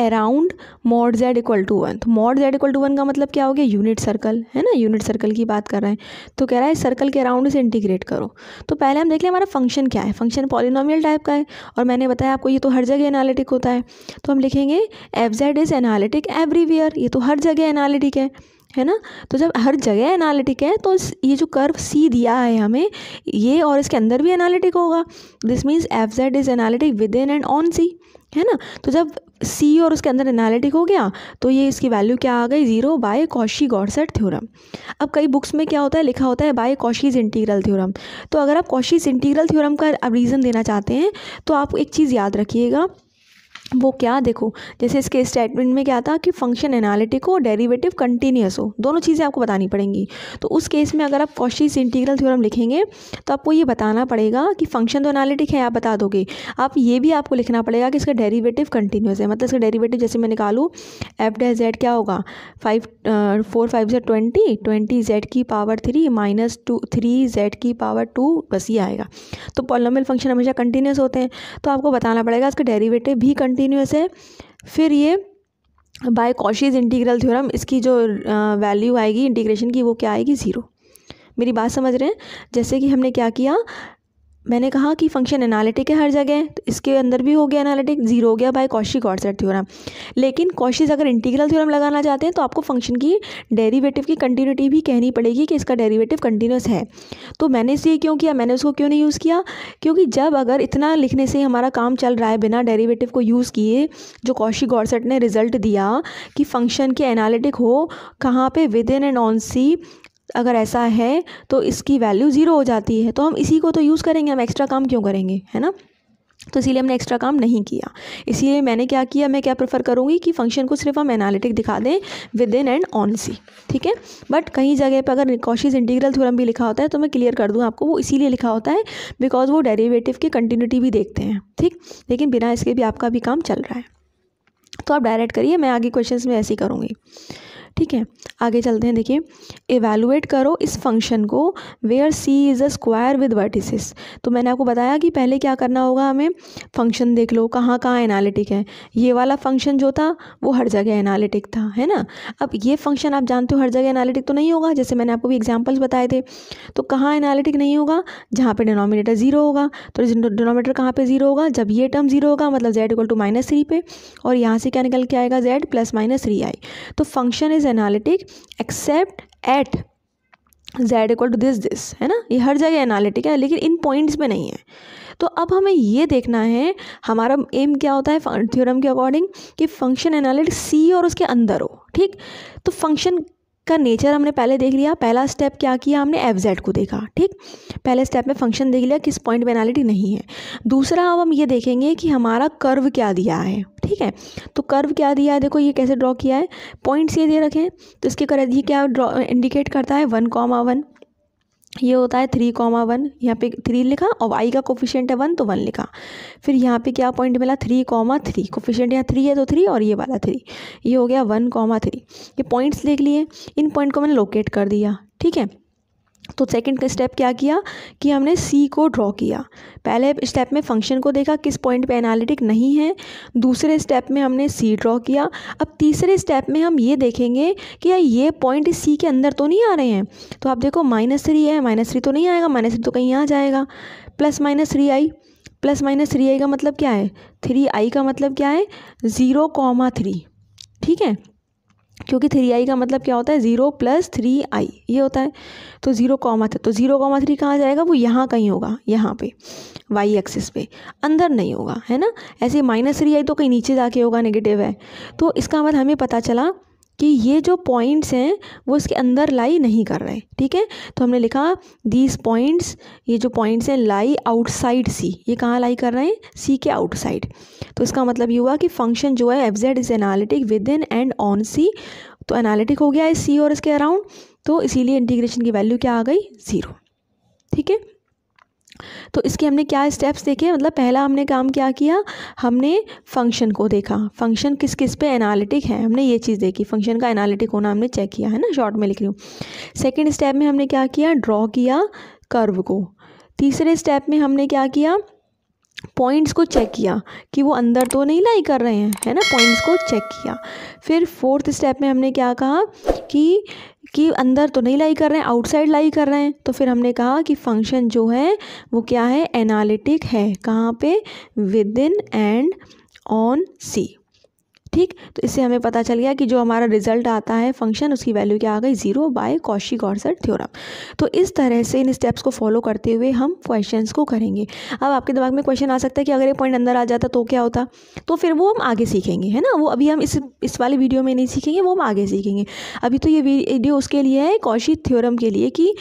around mod z equal to one तो mod z equal to one का मतलब क्या हो गया यूनिट सर्कल है ना यूनिट सर्कल की बात कर रहे हैं तो कह रहा है सर्कल के अराउंड इसे इंटीग्रेट करो तो पहले हम देख लें हमारा फंक्शन क्या है फंक्शन पॉलिनोमियल टाइप का है और मैंने बताया आपको ये तो हर जगह एनालिटिक होता है तो हम लिखेंगे f z is analytic everywhere ये तो हर जगह एनालिटिक है है ना तो जब हर जगह एनालिटिक है तो ये जो कर्व सी दिया है हमें ये और इसके अंदर भी एनालिटिक होगा this means f z is analytic within and on c है ना तो जब सी और उसके अंदर एनालिटिक हो गया तो ये इसकी वैल्यू क्या आ गई zero by Cauchy Goursat theorem अब कई बुक्स में क्या होता है लिखा होता है बाय कौशीज इंटीग्रल थ्योरम तो अगर आप कौशीज इंटीग्रल थ्योरम का रीज़न देना चाहते हैं तो आप एक चीज़ याद रखिएगा वो क्या देखो जैसे इसके स्टेटमेंट में क्या था कि फंक्शन एनालिटिक हो डेरिवेटिव कंटिन्यूस हो दोनों चीज़ें आपको बतानी पड़ेंगी तो उस केस में अगर आप कौशिश इंटीग्रल थ्योरम लिखेंगे तो आपको ये बताना पड़ेगा कि फंक्शन तो एनालिटिक है आप बता दोगे आप ये भी आपको लिखना पड़ेगा कि इसका डेरीवेटिव कंटिन्यूस है मतलब इसका डेरीवेटिव जैसे मैं निकालू एफ डे जेड क्या होगा five four five z twenty twenty z की power three minus two three z की पावर टू बस ये आएगा तो पॉलोमियल फंक्शन हमेशा कंटिन्यूस होते हैं तो आपको बताना पड़ेगा इसका डेरीवेटिव भी कंटिन्यू कंटिन्यूस है फिर ये बाय कॉशीज इंटीग्रल थ्योरम इसकी जो वैल्यू आएगी इंटीग्रेशन की वो क्या आएगी ज़ीरो मेरी बात समझ रहे हैं जैसे कि हमने क्या किया मैंने कहा कि फंक्शन एनालिटिक है हर जगह तो इसके अंदर भी हो गया एनालिटिक जीरो हो गया बाय और गॉडसेट थ्योरम लेकिन कॉशीज अगर इंटीग्रल थ्योरम लगाना चाहते हैं तो आपको फंक्शन की डेरिवेटिव की कंटिन्यूटी भी कहनी पड़ेगी कि इसका डेरिवेटिव कंटिन्यूस है तो मैंने इसे क्यों किया मैंने उसको क्यों नहीं यूज़ किया क्योंकि जब अगर इतना लिखने से हमारा काम चल रहा है बिना डेरीवेटिव को यूज़ किए जो कौशी गॉडसेट ने रिजल्ट दिया कि फंक्शन के एनालिटिक हो कहाँ पर within and on c अगर ऐसा है तो इसकी वैल्यू ज़ीरो हो जाती है तो हम इसी को तो यूज़ करेंगे हम एक्स्ट्रा काम क्यों करेंगे है ना तो इसीलिए हमने एक्स्ट्रा काम नहीं किया इसीलिए मैंने क्या किया मैं क्या प्रेफर करूँगी कि फंक्शन को सिर्फ हम एनालिटिक दिखा दें विद इन एंड ऑन सी ठीक है बट कहीं जगह पर अगर कॉशिज इंटीग्रल थ्योरम भी लिखा होता है तो मैं क्लियर कर दूँ आपको वो इसीलिए लिखा होता है बिकॉज वो डेरीवेटिव की कंटिन्यूटी भी देखते हैं ठीक लेकिन बिना इसके भी आपका भी काम चल रहा है तो आप डायरेक्ट करिए मैं आगे क्वेश्चन में ऐसे ही करूँगी ठीक है आगे चलते हैं देखिए एवेलुएट करो इस फंक्शन को where C is a square with vertices तो मैंने आपको बताया कि पहले क्या करना होगा हमें फंक्शन देख लो कहाँ कहाँ एनालिटिक है ये वाला फंक्शन जो था वो हर जगह एनालिटिक था है ना अब ये फंक्शन आप जानते हो हर जगह एनालिटिक तो नहीं होगा जैसे मैंने आपको भी एग्जाम्पल्स बताए थे तो कहाँ एनालिटिक नहीं होगा जहाँ पर डिनोमिनेटर ज़ीरो होगा तो डिनोमिनेटर कहाँ पर ज़ीरो होगा जब ये टर्म ज़ीरो होगा मतलब z equal to minus three पे और यहाँ से क्या निकल के आएगा z plus minus three i तो function is analytic except at z equal to this this है ना ये हर जगह एनालिटिक है लेकिन इन पॉइंट्स में नहीं है तो अब हमें ये देखना है हमारा एम क्या होता है थ्योरम के अकॉर्डिंग कि फंक्शन एनालिटिक सी और उसके अंदर हो ठीक तो फंक्शन का नेचर हमने पहले देख लिया पहला स्टेप क्या किया हमने एफ जेड को देखा ठीक पहले स्टेप में फंक्शन देख लिया किस पॉइंट बेनालिटी नहीं है दूसरा अब हम ये देखेंगे कि हमारा कर्व क्या दिया है ठीक है तो कर्व क्या दिया है देखो ये कैसे ड्रॉ किया है पॉइंट्स ये दे रखे हैं तो इसके कर ये क्या ड्रॉ इंडिकेट करता है वन कॉमा वन ये होता है थ्री कॉमा वन यहाँ पे थ्री लिखा और आई का कोफिशियंट है वन तो वन लिखा फिर यहाँ पे क्या पॉइंट मिला थ्री कॉमा थ्री कोफिशियंट यहाँ थ्री है तो थ्री और ये वाला थ्री ये हो गया वन कॉमा थ्री ये पॉइंट्स देख लिए इन पॉइंट को मैंने लोकेट कर दिया ठीक है तो सेकंड स्टेप क्या किया कि हमने सी को ड्रॉ किया पहले स्टेप में फंक्शन को देखा किस पॉइंट पे एनालिटिक नहीं है दूसरे स्टेप में हमने सी ड्रॉ किया अब तीसरे स्टेप में हम ये देखेंगे कि यार ये पॉइंट सी के अंदर तो नहीं आ रहे हैं तो आप देखो माइनस थ्री है माइनस थ्री तो नहीं आएगा माइनस थ्री तो कहीं आ जाएगा plus minus three i plus minus three i का मतलब क्या है थ्री आई का मतलब क्या है ज़ीरो कॉमा थ्री ठीक है क्योंकि थ्री आई का मतलब क्या होता है ज़ीरो प्लस थ्री आई ये होता है तो ज़ीरो कॉमा था तो ज़ीरो कॉमा थ्री कहाँ जाएगा वो यहाँ कहीं होगा यहाँ पे वाई एक्सिस पे अंदर नहीं होगा है ना ऐसे माइनस थ्री आई तो कहीं नीचे जाके होगा नेगेटिव है तो इसका मतलब हमें पता चला कि ये जो पॉइंट्स हैं वो इसके अंदर लाई नहीं कर रहे ठीक है तो हमने लिखा दीज पॉइंट्स ये जो पॉइंट्स हैं लाई आउटसाइड सी ये कहाँ लाई कर रहे हैं सी के आउटसाइड तो इसका मतलब ये हुआ कि फंक्शन जो है f z is analytic within and on C तो एनालिटिक हो गया है सी और इसके अराउंड तो इसीलिए इंटीग्रेशन की वैल्यू क्या आ गई ज़ीरो ठीक है तो इसके हमने क्या स्टेप्स देखे मतलब पहला हमने काम क्या किया हमने फंक्शन को देखा फंक्शन किस किस पे एनालिटिक है हमने ये चीज़ देखी फंक्शन का एनालिटिक होना हमने चेक किया है ना शॉर्ट में लिख रही हूँ सेकेंड स्टेप में हमने क्या किया ड्रॉ किया कर्व को तीसरे स्टेप में हमने क्या किया पॉइंट्स को चेक किया कि वो अंदर तो नहीं लाई कर रहे हैं है ना पॉइंट्स को चेक किया फिर फोर्थ स्टेप में हमने क्या कहा कि कि अंदर तो नहीं लाई कर रहे हैं आउटसाइड लाई कर रहे हैं तो फिर हमने कहा कि फंक्शन जो है वो क्या है एनालिटिक है कहाँ पे विद इन एंड ऑन सी ठीक तो इससे हमें पता चल गया कि जो हमारा रिजल्ट आता है फंक्शन उसकी वैल्यू क्या आ गई zero by Cauchy Goursat theorem तो इस तरह से इन स्टेप्स को फॉलो करते हुए हम क्वेश्चन को करेंगे अब आपके दिमाग में क्वेश्चन आ सकता है कि अगर ये पॉइंट अंदर आ जाता तो क्या होता तो फिर वो हम आगे सीखेंगे है ना वो अभी हम इस इस वाले वीडियो में नहीं सीखेंगे वो हम आगे सीखेंगे अभी तो ये वीडियो उसके लिए है कौशी थ्योरम के लिए कि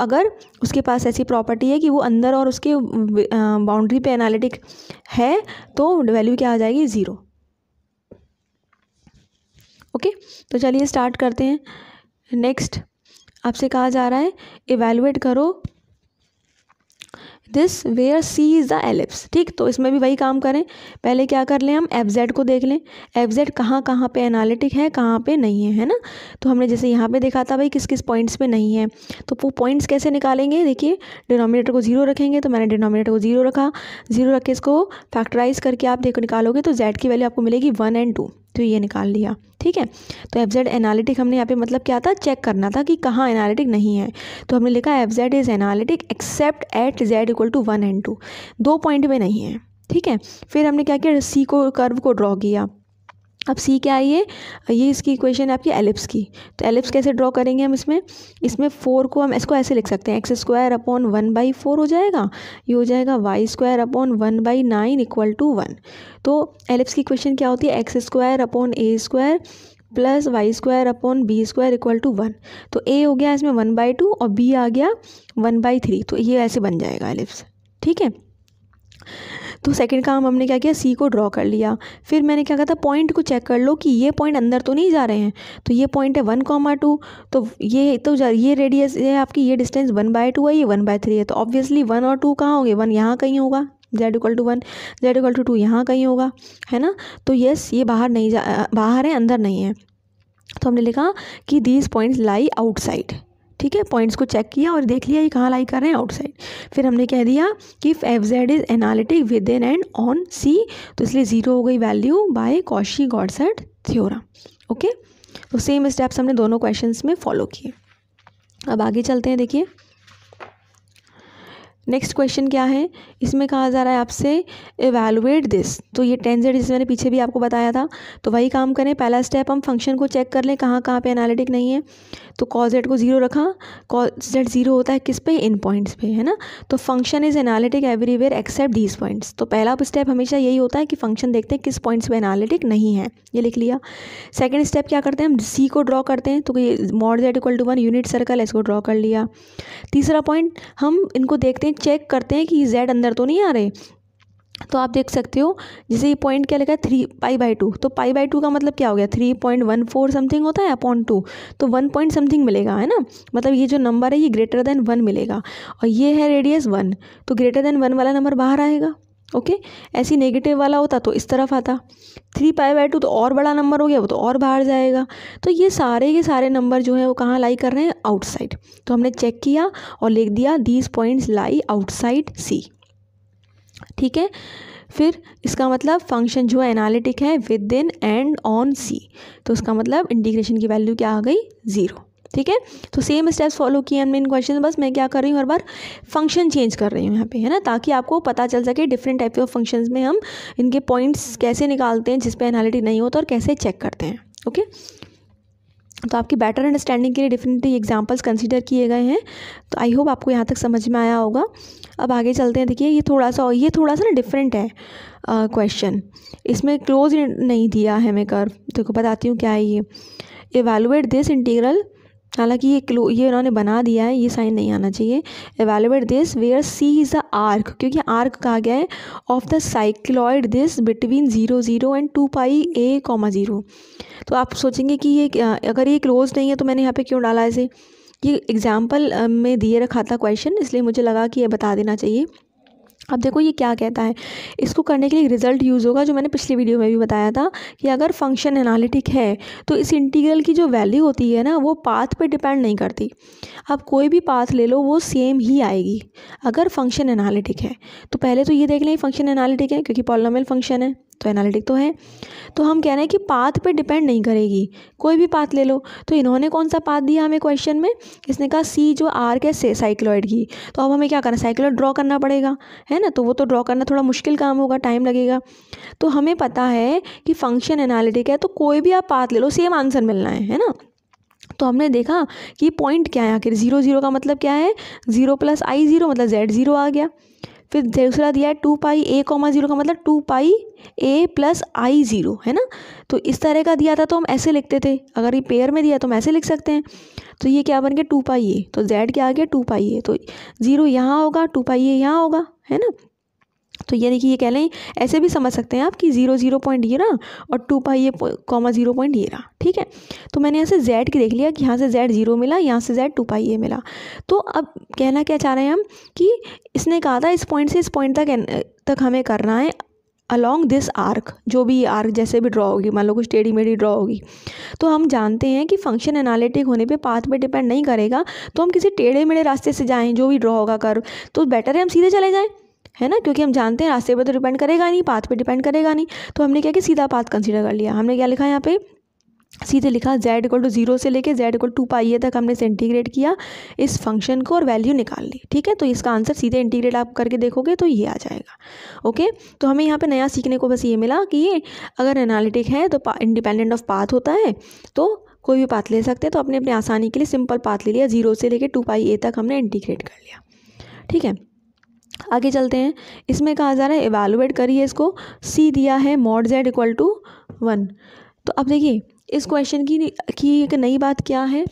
अगर उसके पास ऐसी प्रॉपर्टी है कि वो अंदर और उसके बाउंड्री पे एनालिटिक है तो वैल्यू क्या आ जाएगी ज़ीरो ओके तो चलिए स्टार्ट करते हैं नेक्स्ट आपसे कहा जा रहा है इवेलुएट करो this where C is the ellipse ठीक तो इसमें भी वही काम करें पहले क्या कर लें हम एफ जेड को देख लें एफ जेड कहाँ कहाँ पर एनालिटिक है कहाँ पर नहीं है है ना तो हमने जैसे यहाँ पर देखा था भाई किस किस पॉइंट्स पर नहीं है तो वो पॉइंट्स कैसे निकालेंगे देखिए डिनोमिनेटर को जीरो रखेंगे तो मैंने डिनोमिनेटर को जीरो रखा जीरो रख के इसको फैक्टराइज करके आप देखो निकालोगे तो जेड की वैल्यू आपको मिलेगी वन एंड टू तो ये निकाल लिया ठीक है तो एफ जेड एनालिटिक हमने यहाँ पे मतलब क्या था चेक करना था कि कहाँ एनालिटिक नहीं है तो हमने लिखा f z is analytic except at z equal to one and two दो पॉइंट में नहीं है ठीक है फिर हमने क्या किया सी को कर्व को ड्रॉ किया अब सी क्या आई है ये इसकी इक्वेशन है आपकी एलिप्स की तो एलिप्स कैसे ड्रॉ करेंगे हम इसमें इसमें फोर को हम इसको ऐसे लिख सकते हैं x square upon one by four हो जाएगा ये हो जाएगा y square upon one by nine equal to one तो एलिप्स की इक्वेशन क्या होती है x square upon a square plus y square upon b square equal to one तो ए हो गया इसमें वन बाई टू और बी आ गया वन बाई थ्री तो ये ऐसे बन जाएगा एलिप्स ठीक है तो सेकंड काम हमने क्या किया सी को ड्रॉ कर लिया फिर मैंने क्या कहा था पॉइंट को चेक कर लो कि ये पॉइंट अंदर तो नहीं जा रहे हैं तो ये पॉइंट है वन कॉमा टू तो ये तो ये रेडियस है आपकी ये डिस्टेंस वन बाय टू है ये वन बाय थ्री है तो ऑब्वियसली वन और टू कहाँ होंगे वन यहाँ कहीं होगा z equal to one z equal to two यहाँ कहीं होगा है ना तो येस ये बाहर नहीं जा बाहर है अंदर नहीं है तो हमने लिखा कि दीज पॉइंट्स लाई आउटसाइड ठीक है पॉइंट्स को चेक किया और देख लिया ये कहाँ लाई कर रहे हैं आउटसाइड फिर हमने कह दिया कि if f z is analytic within and on C तो इसलिए ज़ीरो हो गई value by Cauchy Goursat theorem okay तो सेम स्टेप्स हमने दोनों क्वेश्चन में फॉलो किए अब आगे चलते हैं देखिए नेक्स्ट क्वेश्चन क्या है इसमें कहा जा रहा है आपसे एवेलुएट दिस तो ये टेन जेड जिसे मैंने पीछे भी आपको बताया था तो वही काम करें पहला स्टेप हम फंक्शन को चेक कर लें कहाँ कहाँ पे एनालिटिक नहीं है तो कॉज जेड को ज़ीरो रखा कॉज जेड ज़ीरो होता है किस पे इन पॉइंट्स पे है ना तो function is analytic everywhere except these points तो पहला स्टेप हमेशा यही होता है कि फंक्शन देखते हैं किस पॉइंट्स पे एनालिटिक नहीं है ये लिख लिया सेकेंड स्टेप क्या करते हैं हम सी को ड्रॉ करते हैं तो ये mod z equal to one unit circle इसको ड्रॉ कर लिया तीसरा पॉइंट हम इनको देखते हैं चेक करते हैं कि जेड अंदर तो नहीं आ रहे तो आप देख सकते हो जैसे ये पॉइंट क्या लिखा है थ्री पाई बाई टू तो पाई बाई टू का मतलब क्या हो गया three point one four something होता है अपॉन टू तो वन पॉइंट समथिंग मिलेगा है ना मतलब ये जो नंबर है ये ग्रेटर देन वन मिलेगा और ये है रेडियस वन तो ग्रेटर देन वन वाला नंबर बाहर आएगा ओके ऐसी नेगेटिव वाला होता तो इस तरफ आता थ्री पाई बाई टू तो और बड़ा नंबर हो गया वो तो और बाहर जाएगा तो ये सारे के सारे नंबर जो है वो कहाँ लाई कर रहे हैं आउटसाइड तो हमने चेक किया और लिख दिया these points lie outside C ठीक है फिर इसका मतलब फंक्शन जो है एनालिटिक है within and on C तो उसका मतलब इंटीग्रेशन की वैल्यू क्या आ गई ज़ीरो ठीक है तो सेम स्टेप्स फॉलो किए हमने इन क्वेश्चन बस मैं क्या कर रही हूँ हर बार फंक्शन चेंज कर रही हूँ यहाँ पे है ना ताकि आपको पता चल सके डिफरेंट टाइप ऑफ फंक्शन में हम इनके पॉइंट्स कैसे निकालते हैं जिसपे एनालिटिक नहीं होता और कैसे चेक करते हैं ओके okay? तो आपकी बेटर अंडरस्टैंडिंग के लिए डेफिनेटली एग्जांपल्स कंसीडर किए गए हैं तो आई होप आपको यहाँ तक समझ में आया होगा अब आगे चलते हैं देखिए ये थोड़ा सा ये थोड़ा सा ना डिफरेंट है क्वेश्चन uh, इसमें क्लोज नहीं दिया है मैं कर देखो बताती हूँ क्या है ये एवेलुएट दिस इंटीग्रल हालांकि ये क्लो ये उन्होंने बना दिया है ये साइन नहीं आना चाहिए एवेलेबल this where C is the arc क्योंकि आर्क कहा गया है of the cycloid this between zero zero and two pi a comma zero तो आप सोचेंगे कि ये अगर ये क्लोज नहीं है तो मैंने यहाँ पे क्यों डाला इसे ये एग्ज़ाम्पल में दिए रखा था क्वेश्चन इसलिए मुझे लगा कि ये बता देना चाहिए अब देखो ये क्या कहता है इसको करने के लिए रिज़ल्ट यूज़ होगा जो मैंने पिछली वीडियो में भी बताया था कि अगर फंक्शन एनालिटिक है तो इस इंटीग्रल की जो वैल्यू होती है ना वो पाथ पे डिपेंड नहीं करती अब कोई भी पाथ ले लो वो सेम ही आएगी अगर फंक्शन एनालिटिक है तो पहले तो ये देख लें फंक्शन एनालिटिक है क्योंकि पॉलोमल फंक्शन है तो एनालिटिक तो है तो हम कह रहे हैं कि पाथ पे डिपेंड नहीं करेगी कोई भी पाथ ले लो तो इन्होंने कौन सा पाथ दिया हमें क्वेश्चन में इसने कहा सी जो आर के से साइक्लॉइड की तो अब हमें क्या करना साइक्लॉइड ड्रॉ करना पड़ेगा है ना तो वो तो ड्रॉ करना थोड़ा मुश्किल काम होगा टाइम लगेगा तो हमें पता है कि फंक्शन एनालिटिक है तो कोई भी आप पाथ ले लो सेम आंसर मिलना है है ना तो हमने देखा कि पॉइंट क्या है आखिर ज़ीरो ज़ीरो का मतलब क्या है ज़ीरो प्लस आई ज़ीरो मतलब जेड ज़ीरो आ गया फिर दूसरा दिया है two pi a comma zero का मतलब two pi a plus i zero है ना तो इस तरह का दिया था तो हम ऐसे लिखते थे अगर ये पेयर में दिया तो हम ऐसे लिख सकते हैं तो ये क्या बन गया टू पाई ए तो जेड क्या आ गया टू पाई ए तो ज़ीरो यहाँ होगा टू पाई ए यहाँ होगा है ना तो ये देखिए ये कह लें ऐसे भी समझ सकते हैं आप कि जीरो जीरो पॉइंट ये रहा और टू पाई ये कॉमा जीरो पॉइंट ये रहा ठीक है तो मैंने यहाँ से जेड की देख लिया कि यहाँ से जेड जीरो मिला यहाँ से जेड टू पाई ये मिला तो अब कहना क्या चाह रहे हैं हम कि इसने कहा था इस पॉइंट से इस पॉइंट तक तक हमें करना है अलॉन्ग दिस आर्क जो भी आर्क जैसे भी ड्रॉ होगी मान लो कुछ टेढ़ी मेढ़ी ड्रॉ होगी तो हम जानते हैं कि फंक्शन एनालिटिक होने पे पाथ पे डिपेंड नहीं करेगा तो हम किसी टेढ़े मेढ़े रास्ते से जाएं जो भी ड्रॉ होगा कर तो बेटर है हम सीधे चले जाएँ है ना क्योंकि हम जानते हैं रास्ते पर तो डिपेंड करेगा नहीं पाथ पे डिपेंड करेगा नहीं तो हमने क्या कि सीधा पाथ कंसीडर कर लिया हमने क्या लिखा यहाँ पे सीधे लिखा z इक्वल टू जीरो से लेके z equal to pi a तक हमने इसे इंटीग्रेट किया इस फंक्शन को और वैल्यू निकाल ली ठीक है तो इसका आंसर सीधे इंटीग्रेट आप करके देखोगे तो ये आ जाएगा ओके तो हमें यहाँ पे नया सीखने को बस ये मिला कि ये अगर एनालिटिक है तो इंडिपेंडेंट ऑफ पाथ होता है तो कोई भी पाथ ले सकते हैं तो अपने अपने आसानी के लिए सिंपल पाथ ले लिया जीरो से लेकर टू पाई ए तक हमने इंटीग्रेट कर लिया ठीक है आगे चलते हैं इसमें कहा जा रहा है इवेलुएट करिए इसको सी दिया है mod z equal to one तो अब देखिए इस क्वेश्चन की की एक नई बात क्या है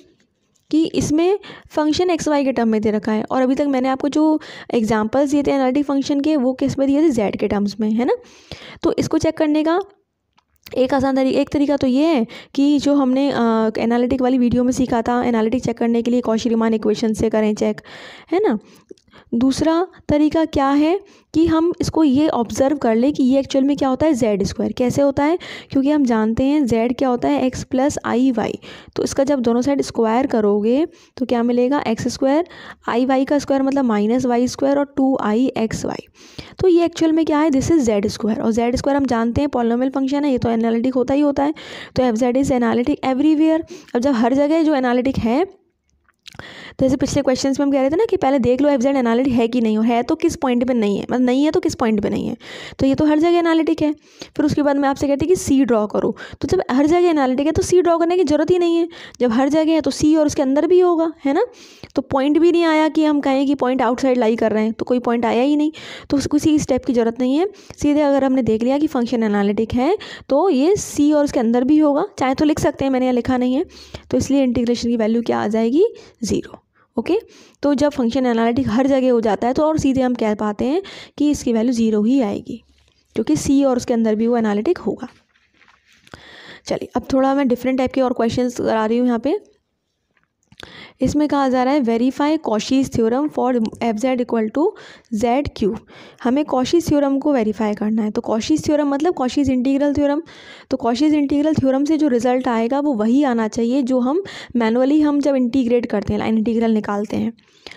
कि इसमें फंक्शन एक्स वाई के टर्म में दे रखा है और अभी तक मैंने आपको जो एग्जांपल्स दिए थे एनालिटिक फंक्शन के वो किस में दिए थे जेड के टर्म्स में है ना तो इसको चेक करने का एक आसान तरीका एक तरीका तो ये है कि जो हमने एनालिटिक वाली वीडियो में सीखा था एनालिटिक चेक करने के लिए कौशी रिमान इक्वेशन से करें चेक है ना दूसरा तरीका क्या है कि हम इसको ये ऑब्ज़र्व कर लें कि ये एक्चुअल में क्या होता है जेड स्क्वायर कैसे होता है क्योंकि हम जानते हैं जेड क्या होता है एक्स प्लस आई वाई तो इसका जब दोनों साइड स्क्वायर करोगे तो क्या मिलेगा एक्स स्क्वायर आई वाई का स्क्वायर मतलब माइनस वाई स्क्वायर और टू आई एक्स वाई तो ये एक्चुअल में क्या है दिस इज़ जेड स्क्वायर और जेड स्क्वायर हम जानते हैं पॉलोमल फंक्शन है ये तो एनालिटिक होता ही होता है तो f z is analytic everywhere अब जब हर जगह जो एनालिटिक है तो जैसे पिछले क्वेश्चन में हम कह रहे थे ना कि पहले देख लो एफ जेड एनालिटिक है कि नहीं हो है तो किस पॉइंट पे नहीं है मतलब नहीं है तो किस पॉइंट पे नहीं है तो ये तो हर जगह एनालिटिक है फिर उसके बाद मैं आपसे कहती कि सी ड्रॉ करो तो जब हर जगह एनालिटिक है तो सी ड्रॉ करने की ज़रूरत ही नहीं है जब हर जगह है तो सी और उसके अंदर भी होगा है ना तो पॉइंट भी नहीं आया कि हम कहें कि पॉइंट आउटसाइड लाई कर रहे हैं तो कोई पॉइंट आया ही नहीं तो किसी स्टेप की ज़रूरत नहीं है सीधे अगर हमने देख लिया कि फंक्शन एनालिटिक है तो ये सी और उसके अंदर भी होगा चाहे तो लिख सकते हैं मैंने यहाँ लिखा नहीं है तो इसलिए इंटीग्रेशन की वैल्यू क्या आ जाएगी ज़ीरो ओके तो जब फंक्शन एनालिटिक हर जगह हो जाता है तो और सीधे हम कह पाते हैं कि इसकी वैल्यू ज़ीरो ही आएगी क्योंकि सी और उसके अंदर भी वो एनालिटिक होगा चलिए अब थोड़ा मैं डिफरेंट टाइप के और क्वेश्चन करा रही हूँ यहाँ पे इसमें कहा जा रहा है verify Cauchy's theorem for f z equal to z cube हमें कॉशिज थ्योरम को वेरीफाई करना है तो कॉशिज थ्योरम मतलब कॉशीज इंटीग्रल थ्योरम तो कॉशिज इंटीग्रल थ्योरम से जो रिजल्ट आएगा वो वही आना चाहिए जो हम मैनुअली हम जब इंटीग्रेट करते हैं लाइन इंटीग्रल निकालते हैं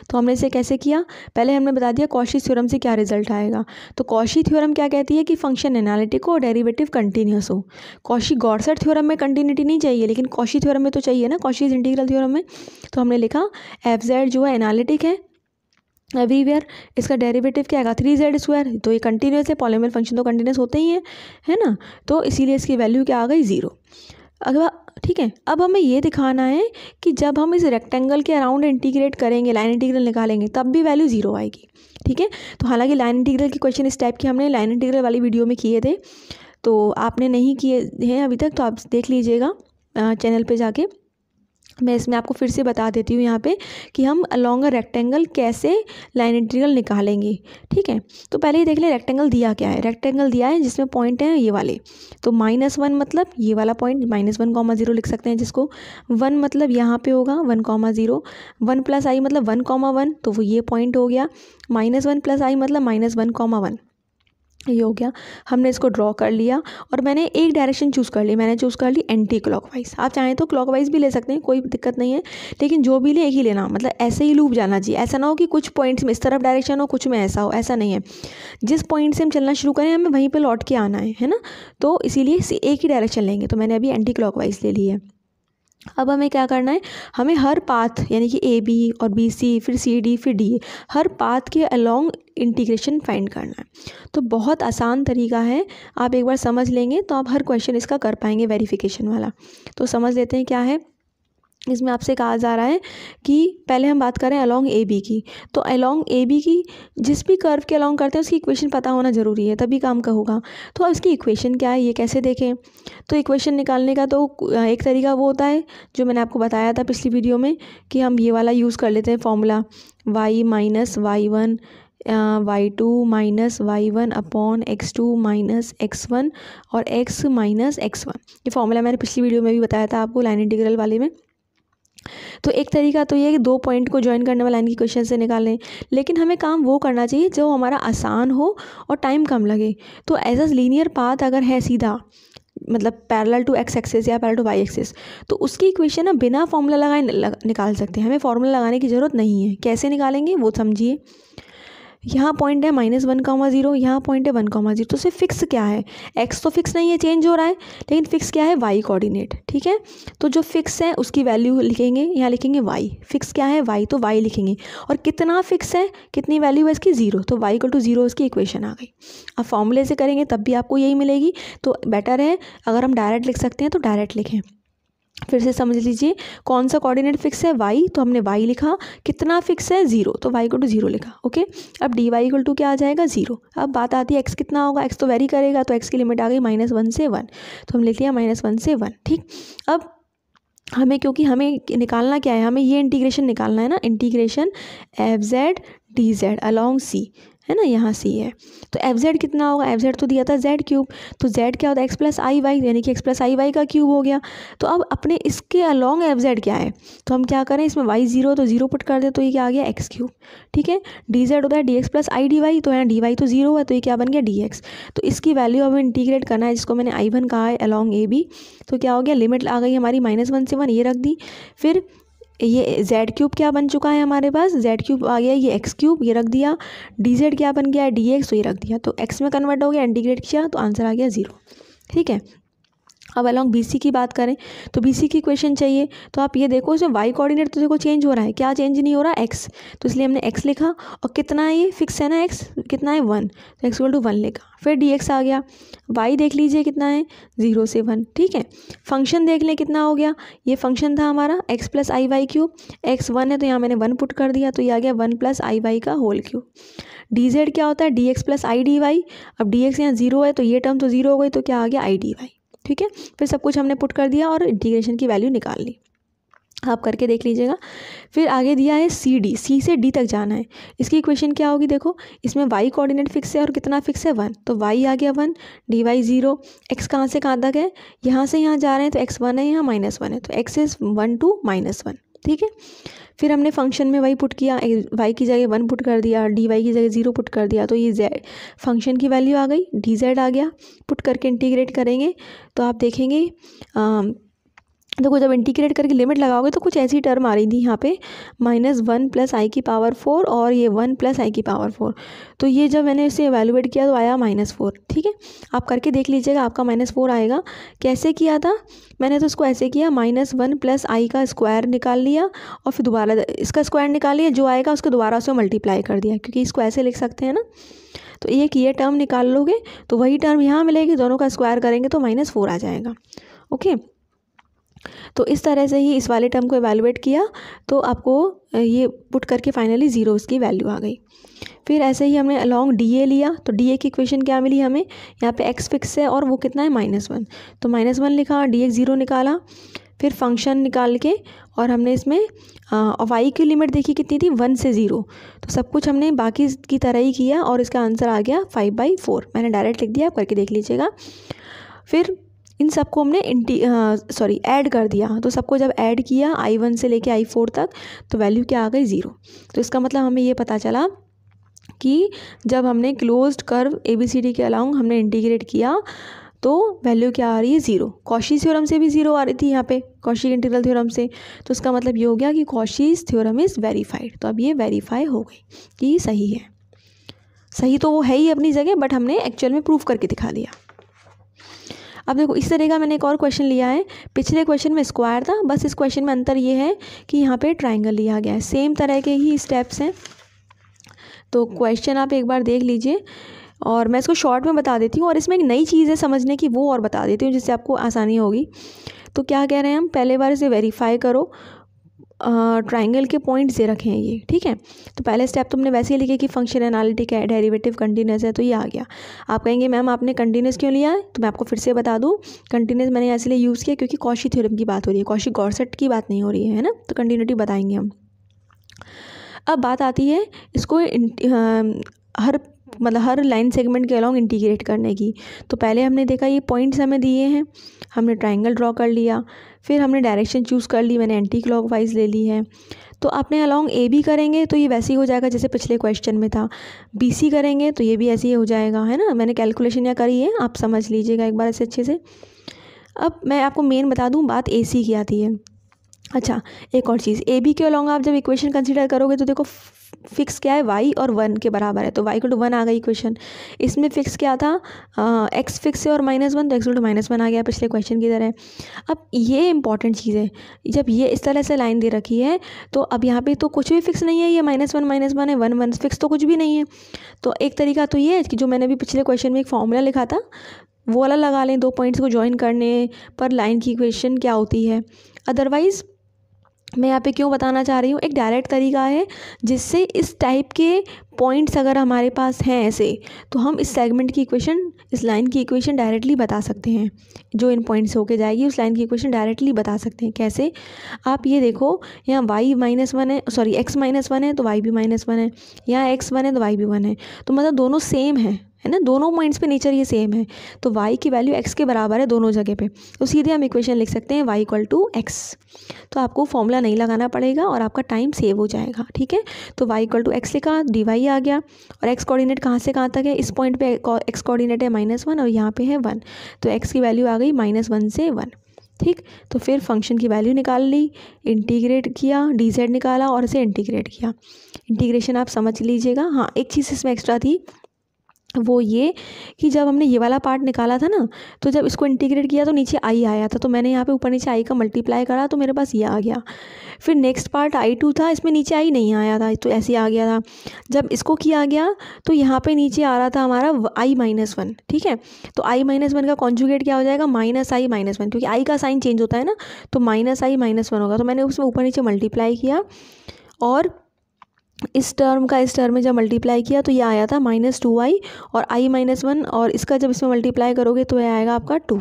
तो हमने इसे कैसे किया पहले हमने बता दिया कॉशी थ्योरम से क्या रिजल्ट आएगा तो कॉशी थ्योरम क्या कहती है कि फंक्शन एनालिटिक और डेरिवेटिव कंटिन्यूस हो कॉशी गॉडसर थ्योरम में कंटिन्यूटी नहीं चाहिए लेकिन कॉशी थ्योरम में तो चाहिए ना कॉशी इंटीग्रल थ्योरम में तो हमने लिखा एफ जेड जो है एनालिटिक है अभी वेयर इसका डेरिवेटिव क्या आएगा थ्री जेड स्क्वायर तो ये कंटिन्यूस है पॉलीमर फंक्शन तो कंटिन्यूस होते ही हैं है ना तो इसीलिए इसकी वैल्यू क्या आ गई ज़ीरो अगर ठीक है अब हमें ये दिखाना है कि जब हम इस रेक्टेंगल के अराउंड इंटीग्रेट करेंगे लाइन इंटीग्रल निकालेंगे तब भी वैल्यू ज़ीरो आएगी ठीक है तो हालांकि लाइन इंटीग्रल के क्वेश्चन इस टाइप के हमने लाइन इंटीग्रल वाली वीडियो में किए थे तो आपने नहीं किए हैं अभी तक तो आप देख लीजिएगा चैनल पे जाके तो मैं इसमें आपको फिर से बता देती हूँ यहाँ पे कि हम अलॉन्ग अ रेक्टेंगल कैसे लाइन इंटीग्रल निकालेंगे ठीक है तो पहले ये देख लें रेक्टेंगल दिया क्या है रेक्टेंगल दिया है जिसमें पॉइंट है ये वाले तो माइनस वन मतलब ये वाला point minus one comma zero लिख सकते हैं जिसको वन मतलब यहाँ पे होगा one comma zero one plus i मतलब वन कॉमा वन तो वो ये पॉइंट हो गया माइनस वन प्लस आई मतलब माइनस वन कॉमा वन ये हो गया हमने इसको ड्रॉ कर लिया और मैंने एक डायरेक्शन चूज़ कर ली मैंने चूज़ कर ली एंटी क्लॉकवाइज आप चाहें तो क्लॉकवाइज भी ले सकते हैं कोई दिक्कत नहीं है लेकिन जो भी ले एक ही लेना मतलब ऐसे ही लूप जाना चाहिए ऐसा ना हो कि कुछ पॉइंट्स में इस तरफ डायरेक्शन हो कुछ में ऐसा हो ऐसा नहीं है जिस पॉइंट से हम चलना शुरू करें हमें वहीं पर लौट के आना है है ना तो इसीलिए एक ही डायरेक्शन लेंगे तो मैंने अभी एंटी क्लॉक ले ली है अब हमें क्या करना है हमें हर पाथ यानी कि ए बी और बी सी फिर सी डी फिर डी हर पाथ के अलोंग इंटीग्रेशन फाइंड करना है तो बहुत आसान तरीका है आप एक बार समझ लेंगे तो आप हर क्वेश्चन इसका कर पाएंगे वेरिफिकेशन वाला तो समझ लेते हैं क्या है इसमें आपसे कहा जा रहा है कि पहले हम बात करें अलोंग ए बी की तो अलोंग ए बी की जिस भी कर्व के अलोंग करते हैं उसकी इक्वेशन पता होना ज़रूरी है तभी काम का होगा तो अब इसकी इक्वेशन क्या है ये कैसे देखें तो इक्वेशन निकालने का तो एक तरीका वो होता है जो मैंने आपको बताया था पिछली वीडियो में कि हम ये वाला यूज़ कर लेते हैं formula y minus y one y two minus y one upon x two minus x one और एक्स माइनस एक्स वन ये फॉर्मूला मैंने पिछली वीडियो में भी बताया था आपको लाइन इंटीग्रल वाले में तो एक तरीका तो ये है कि दो पॉइंट को ज्वाइन करने वाला इनकी क्वेश्चन से निकालें लेकिन हमें काम वो करना चाहिए जो हमारा आसान हो और टाइम कम लगे तो एज अ लीनियर पाथ अगर है सीधा मतलब पैरेलल टू एक्स एक्सेस या पैरेलल टू वाई एक्सेस तो उसकी इक्वेशन ना बिना फॉर्मूला लगाए निकाल सकते हैं हमें फॉर्मूला लगाने की ज़रूरत नहीं है कैसे निकालेंगे वो समझिए यहाँ पॉइंट है माइनस वन कामा ज़ीरो यहाँ पॉइंट है वन कामा ज़ीरो तो उसे फिक्स क्या है एक्स तो फिक्स नहीं है चेंज हो रहा है लेकिन फिक्स क्या है वाई कोऑर्डिनेट ठीक है तो जो फिक्स है उसकी वैल्यू लिखेंगे यहाँ लिखेंगे वाई फिक्स क्या है वाई तो वाई लिखेंगे और कितना फिक्स है कितनी वैल्यू है इसकी ज़ीरो तो वाई इक्वल टू ज़ीरो इसकी इक्वेशन आ गई अब फॉर्मूले से करेंगे तब भी आपको यही मिलेगी तो बेटर है अगर हम डायरेक्ट लिख सकते हैं तो डायरेक्ट लिखें फिर से समझ लीजिए कौन सा कोऑर्डिनेट फिक्स है वाई तो हमने वाई लिखा कितना फिक्स है ज़ीरो तो वाई इक्वल टू ज़ीरो लिखा ओके अब डी वाई इक्वल टू क्या आ जाएगा ज़ीरो अब बात आती है एक्स कितना होगा एक्स तो वेरी करेगा तो एक्स की लिमिट आ गई माइनस वन से वन तो हम लिख लिया माइनस वन से वन ठीक अब हमें क्योंकि हमें निकालना क्या है हमें ये इंटीग्रेशन निकालना है ना integration f z d z along C है ना यहाँ सी है तो एफ जेड कितना होगा एफ जेड तो दिया था जेड क्यूब तो जेड क्या होता है एक्स प्लस आई वाई यानी कि एक्स प्लस आई वाई का क्यूब हो गया तो अब अपने इसके अलॉन्ग एफ जेड क्या है तो हम क्या करें इसमें वाई जीरो तो जीरो पुट कर दें तो ये क्या आ गया एक्स क्यूब ठीक है डी जेड होता है d x plus i d y तो यहाँ डी वाई तो जीरो हुआ तो ये क्या बन गया डी एक्स तो इसकी वैल्यू हमें इंटीग्रेट करना है जिसको मैंने आई वन कहा है अलॉन्ग ए बी तो क्या हो गया लिमिट आ गई हमारी माइनस वन से वन ये रख दी फिर ये जेड क्यूब क्या बन चुका है हमारे पास जेड क्यूब आ गया ये एक्स क्यूब ये रख दिया डी जेड क्या बन गया डी एक्स तो ये रख दिया तो एक्स में कन्वर्ट हो गया इंटीग्रेट किया तो आंसर आ गया ज़ीरो ठीक है अब अलॉन्ग बी की बात करें तो बी की क्वेश्चन चाहिए तो आप ये देखो इसमें वाई कोऑर्डिनेट तो देखो चेंज हो रहा है क्या चेंज नहीं हो रहा एक्स तो इसलिए हमने एक्स लिखा और कितना है ये फिक्स है ना एक्स कितना है वन तो एक्स टू वन लिखा फिर डी आ गया वाई देख लीजिए कितना है ज़ीरो से वन ठीक है फंक्शन देख लें कितना हो गया ये फंक्शन था हमारा x plus i y cube x one है तो यहाँ मैंने वन पुट कर दिया तो ये आ गया वन प्लस आई वाई का होल क्यूब डी जेड क्या होता है d x plus i d y अब डी एक्स यहाँ जीरो है तो ये टर्म तो जीरो हो गई तो क्या आ गया आई डी वाई ठीक है फिर सब कुछ हमने पुट कर दिया और इंटीग्रेशन की वैल्यू निकाल ली आप करके देख लीजिएगा फिर आगे दिया है सी डी सी से डी तक जाना है इसकी इक्वेशन क्या होगी देखो इसमें वाई कोऑर्डिनेट फिक्स है और कितना फिक्स है वन तो वाई आ गया one d y zero x कहाँ से कहाँ तक है यहाँ से यहाँ जा रहे हैं तो एक्स वन है यहाँ माइनस वन है तो x is one to minus one ठीक है फिर हमने फंक्शन में वाई पुट किया वाई की जगह वन पुट कर दिया डी वाई की जगह ज़ीरो पुट कर दिया तो ये जेड फंक्शन की वैल्यू आ गई डी जेड आ गया पुट करके इंटीग्रेट करेंगे तो आप देखेंगे देखो जब इंटीग्रेट करके लिमिट लगाओगे तो कुछ ऐसी टर्म आ रही थी यहाँ पे माइनस वन प्लस आई की पावर फोर और ये वन प्लस आई की पावर फोर तो ये जब मैंने इसे एवेलुएट किया तो आया माइनस फोर ठीक है आप करके देख लीजिएगा आपका माइनस फोर आएगा कैसे किया था मैंने तो इसको ऐसे किया माइनस वन प्लस आई का स्क्वायर निकाल लिया और फिर दोबारा इसका स्क्वायर निकाल लिया जो आएगा उसको दोबारा उसमें मल्टीप्लाई कर दिया क्योंकि इसको ऐसे लिख सकते हैं ना तो एक ये टर्म निकाल लोगे तो वही टर्म यहाँ मिलेगी दोनों का स्क्वायर करेंगे तो माइनस फोर आ जाएगा ओके okay? तो इस तरह से ही इस वाले टर्म को एवेलुएट किया तो आपको ये पुट करके फाइनली ज़ीरो इसकी वैल्यू आ गई फिर ऐसे ही हमने अलॉन्ग डी ए लिया तो डी ए की इक्वेशन क्या मिली हमें यहाँ पे एक्स फिक्स है और वो कितना है माइनस वन तो माइनस वन लिखा डी एक्स ज़ीरो निकाला फिर फंक्शन निकाल के और हमने इसमें वाई की लिमिट देखी कितनी थी वन से ज़ीरो तो सब कुछ हमने बाकी की तरह ही किया और इसका आंसर आ गया फाइव बाई फोर मैंने डायरेक्ट लिख दिया आप करके देख लीजिएगा फिर इन सबको हमने इंटी सॉरी ऐड कर दिया तो सबको जब ऐड किया आई वन से लेके आई फोर तक तो वैल्यू क्या आ गई ज़ीरो तो इसका मतलब हमें ये पता चला कि जब हमने closed curve A B C D के अलाउंग हमने इंटीग्रेट किया तो वैल्यू क्या आ रही है ज़ीरो कौशीज थ्योरम से भी ज़ीरो आ रही थी यहाँ पे कौशी इंटीग्रल थ्योरम से तो उसका मतलब ये हो गया कि कौशीज थ्योरम इज़ वेरीफाइड तो अब ये वेरीफाई हो गई कि सही है सही तो वो है ही अपनी जगह बट हमने एक्चुअल में प्रूव करके दिखा दिया अब देखो इस तरह का मैंने एक और क्वेश्चन लिया है पिछले क्वेश्चन में स्क्वायर था बस इस क्वेश्चन में अंतर ये है कि यहाँ पे ट्राइंगल लिया गया है सेम तरह के ही स्टेप्स हैं तो क्वेश्चन आप एक बार देख लीजिए और मैं इसको शॉर्ट में बता देती हूँ और इसमें एक नई चीज़ है समझने की वो और बता देती हूँ जिससे आपको आसानी होगी तो क्या कह रहे हैं हम पहले बार इसे वेरीफाई करो ट्राइंगल के पॉइंट दे रखे हैं ये ठीक है तो पहले स्टेप तुमने वैसे ही लिखे कि फंक्शन एनालिटिक है डेरिवेटिव कंटिन्यूस है तो ये आ गया आप कहेंगे मैम आपने कंटिन्यूस क्यों लिया है तो मैं आपको फिर से बता दूँ कंटिन्यूस मैंने लिए यूज़ किया क्योंकि कौशी थ्योरम की बात हो रही है कौशी गौरसेट की बात नहीं हो रही है ना तो कंटिन्यूटी बताएंगे हम अब बात आती है इसको हर मतलब हर लाइन सेगमेंट के अलॉन्ग इंटीग्रेट करने की तो पहले हमने देखा ये पॉइंट्स हमें दिए हैं हमने ट्राइंगल ड्रॉ कर लिया फिर हमने डायरेक्शन चूज़ कर ली मैंने एंटी क्लॉक वाइज ले ली है तो आपने अलॉन्ग ए बी करेंगे तो ये वैसे ही हो जाएगा जैसे पिछले क्वेश्चन में था बी सी करेंगे तो ये भी ऐसे ही हो जाएगा है ना मैंने कैलकुलेशन या करी है आप समझ लीजिएगा एक बार ऐसे अच्छे से अब मैं आपको मेन बता दूँ बात ए सी की आती है अच्छा एक और चीज़ ए बी के अलॉन्ग आप जब इक्वेशन कंसिडर करोगे तो देखो फिक्स क्या है वाई और वन के बराबर है तो वाई को टू वन आ गई क्वेश्चन इसमें फिक्स क्या था एक्स फिक्स है और माइनस वन तो एक्स टू माइनस वन आ गया पिछले क्वेश्चन की तरह अब ये इंपॉर्टेंट चीज़ है जब ये इस तरह से लाइन दे रखी है तो अब यहाँ पे तो कुछ भी फिक्स नहीं है ये माइनस वन माइनस वन है वन वन फिक्स तो कुछ भी नहीं है तो एक तरीका तो ये है कि जो मैंने अभी पिछले क्वेश्चन में एक फॉर्मूला लिखा था वो वाला लगा लें दो पॉइंट्स को ज्वाइन करने पर लाइन की इक्वेशन क्या होती है अदरवाइज़ मैं यहाँ पे क्यों बताना चाह रही हूँ एक डायरेक्ट तरीका है जिससे इस टाइप के पॉइंट्स अगर हमारे पास हैं ऐसे तो हम इस सेगमेंट की इक्वेशन इस लाइन की इक्वेशन डायरेक्टली बता सकते हैं जो इन पॉइंट्स होके जाएगी उस लाइन की इक्वेशन डायरेक्टली बता सकते हैं कैसे आप ये देखो यहाँ वाई माइनस वन है सॉरी एक्स माइनस वन है तो वाई भी माइनस वन है यहाँ एक्स वन है तो वाई भी वन है तो मतलब दोनों सेम है है ना दोनों पॉइंट्स पे नेचर ये सेम है तो वाई की वैल्यू एक्स के बराबर है दोनों जगह पे तो सीधे हम इक्वेशन लिख सकते हैं वाई इक्वल टू एक्स तो आपको फॉर्मूला नहीं लगाना पड़ेगा और आपका टाइम सेव हो जाएगा ठीक है तो वाई इक्वल टू एक्स लिखा डी वाई आ गया और एक्स कोऑर्डिनेट कहाँ से कहाँ तक है इस पॉइंट पे एक्स कोऑर्डिनेट है माइनस वन और यहाँ पे है वन तो एक्स की वैल्यू आ गई माइनस वन से वन ठीक तो फिर फंक्शन की वैल्यू निकाल ली इंटीग्रेट किया डी जेड निकाला और इसे इंटीग्रेट किया इंटीग्रेशन आप समझ लीजिएगा हाँ एक चीज़ इसमें एक्स्ट्रा थी वो ये कि जब हमने ये वाला पार्ट निकाला था ना तो जब इसको इंटीग्रेट किया तो नीचे आई आया था तो मैंने यहाँ पे ऊपर नीचे आई का मल्टीप्लाई करा तो मेरे पास ये आ गया फिर नेक्स्ट पार्ट आई टू था इसमें नीचे आई नहीं आया था तो ऐसे आ गया था जब इसको किया गया तो यहाँ पे नीचे आ रहा था हमारा आई माइनस वन ठीक है तो आई माइनस वन का कॉन्जुगेट क्या हो जाएगा माइनस आई माइनस वन क्योंकि आई का साइन चेंज होता है ना तो माइनस आई माइनस वन होगा तो मैंने उसमें ऊपर नीचे मल्टीप्लाई किया और इस टर्म का इस टर्म में जब मल्टीप्लाई किया तो ये आया था माइनस टू आई और आई माइनस वन और इसका जब इसमें मल्टीप्लाई करोगे तो ये आएगा आपका टू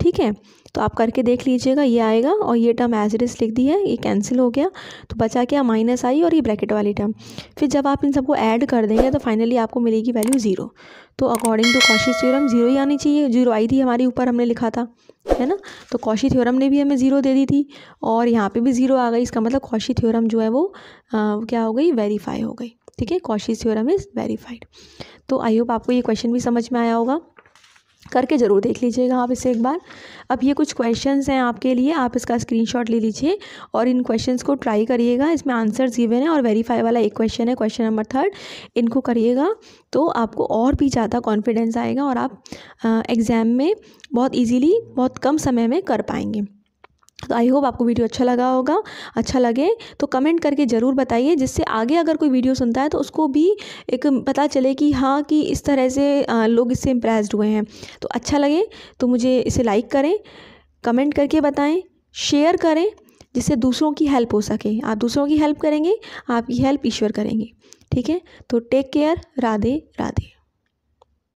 ठीक है तो आप करके देख लीजिएगा ये आएगा और ये टर्म एज इट इज़ लिख दी है ये कैंसिल हो गया तो बचा क्या माइनस आई और ये ब्रैकेट वाली टर्म फिर जब आप इन सबको ऐड कर देंगे तो फाइनली आपको मिलेगी वैल्यू ज़ीरो तो according to Cauchy's theorem zero ही आनी चाहिए जीरो आई थी हमारे ऊपर हमने लिखा था है ना तो कौशी थ्योरम ने भी हमें ज़ीरो दे दी थी और यहाँ पे भी ज़ीरो आ गई इसका मतलब कौशी थ्योरम जो है वो आ, क्या हो गई वेरीफाई हो गई ठीक है कौशी थ्योरम इज़ वेरीफाइड तो आई होप आपको ये क्वेश्चन भी समझ में आया होगा करके ज़रूर देख लीजिएगा आप इसे एक बार अब ये कुछ क्वेश्चंस हैं आपके लिए आप इसका स्क्रीनशॉट ले लीजिए और इन क्वेश्चंस को ट्राई करिएगा इसमें आंसर्स गिवन है और वेरीफाई वाला एक क्वेश्चन है क्वेश्चन नंबर थर्ड इनको करिएगा तो आपको और भी ज़्यादा कॉन्फिडेंस आएगा और आप एग्ज़ाम में बहुत ईजीली बहुत कम समय में कर पाएंगे तो आई होप आपको वीडियो अच्छा लगा होगा अच्छा लगे तो कमेंट करके ज़रूर बताइए जिससे आगे अगर कोई वीडियो सुनता है तो उसको भी एक पता चले कि हाँ कि इस तरह से लोग इससे इम्प्रेस्ड हुए हैं तो अच्छा लगे तो मुझे इसे लाइक करें कमेंट करके बताएं शेयर करें जिससे दूसरों की हेल्प हो सके आप दूसरों की हेल्प करेंगे आपकी हेल्प ईश्वर करेंगे ठीक है तो टेक केयर राधे राधे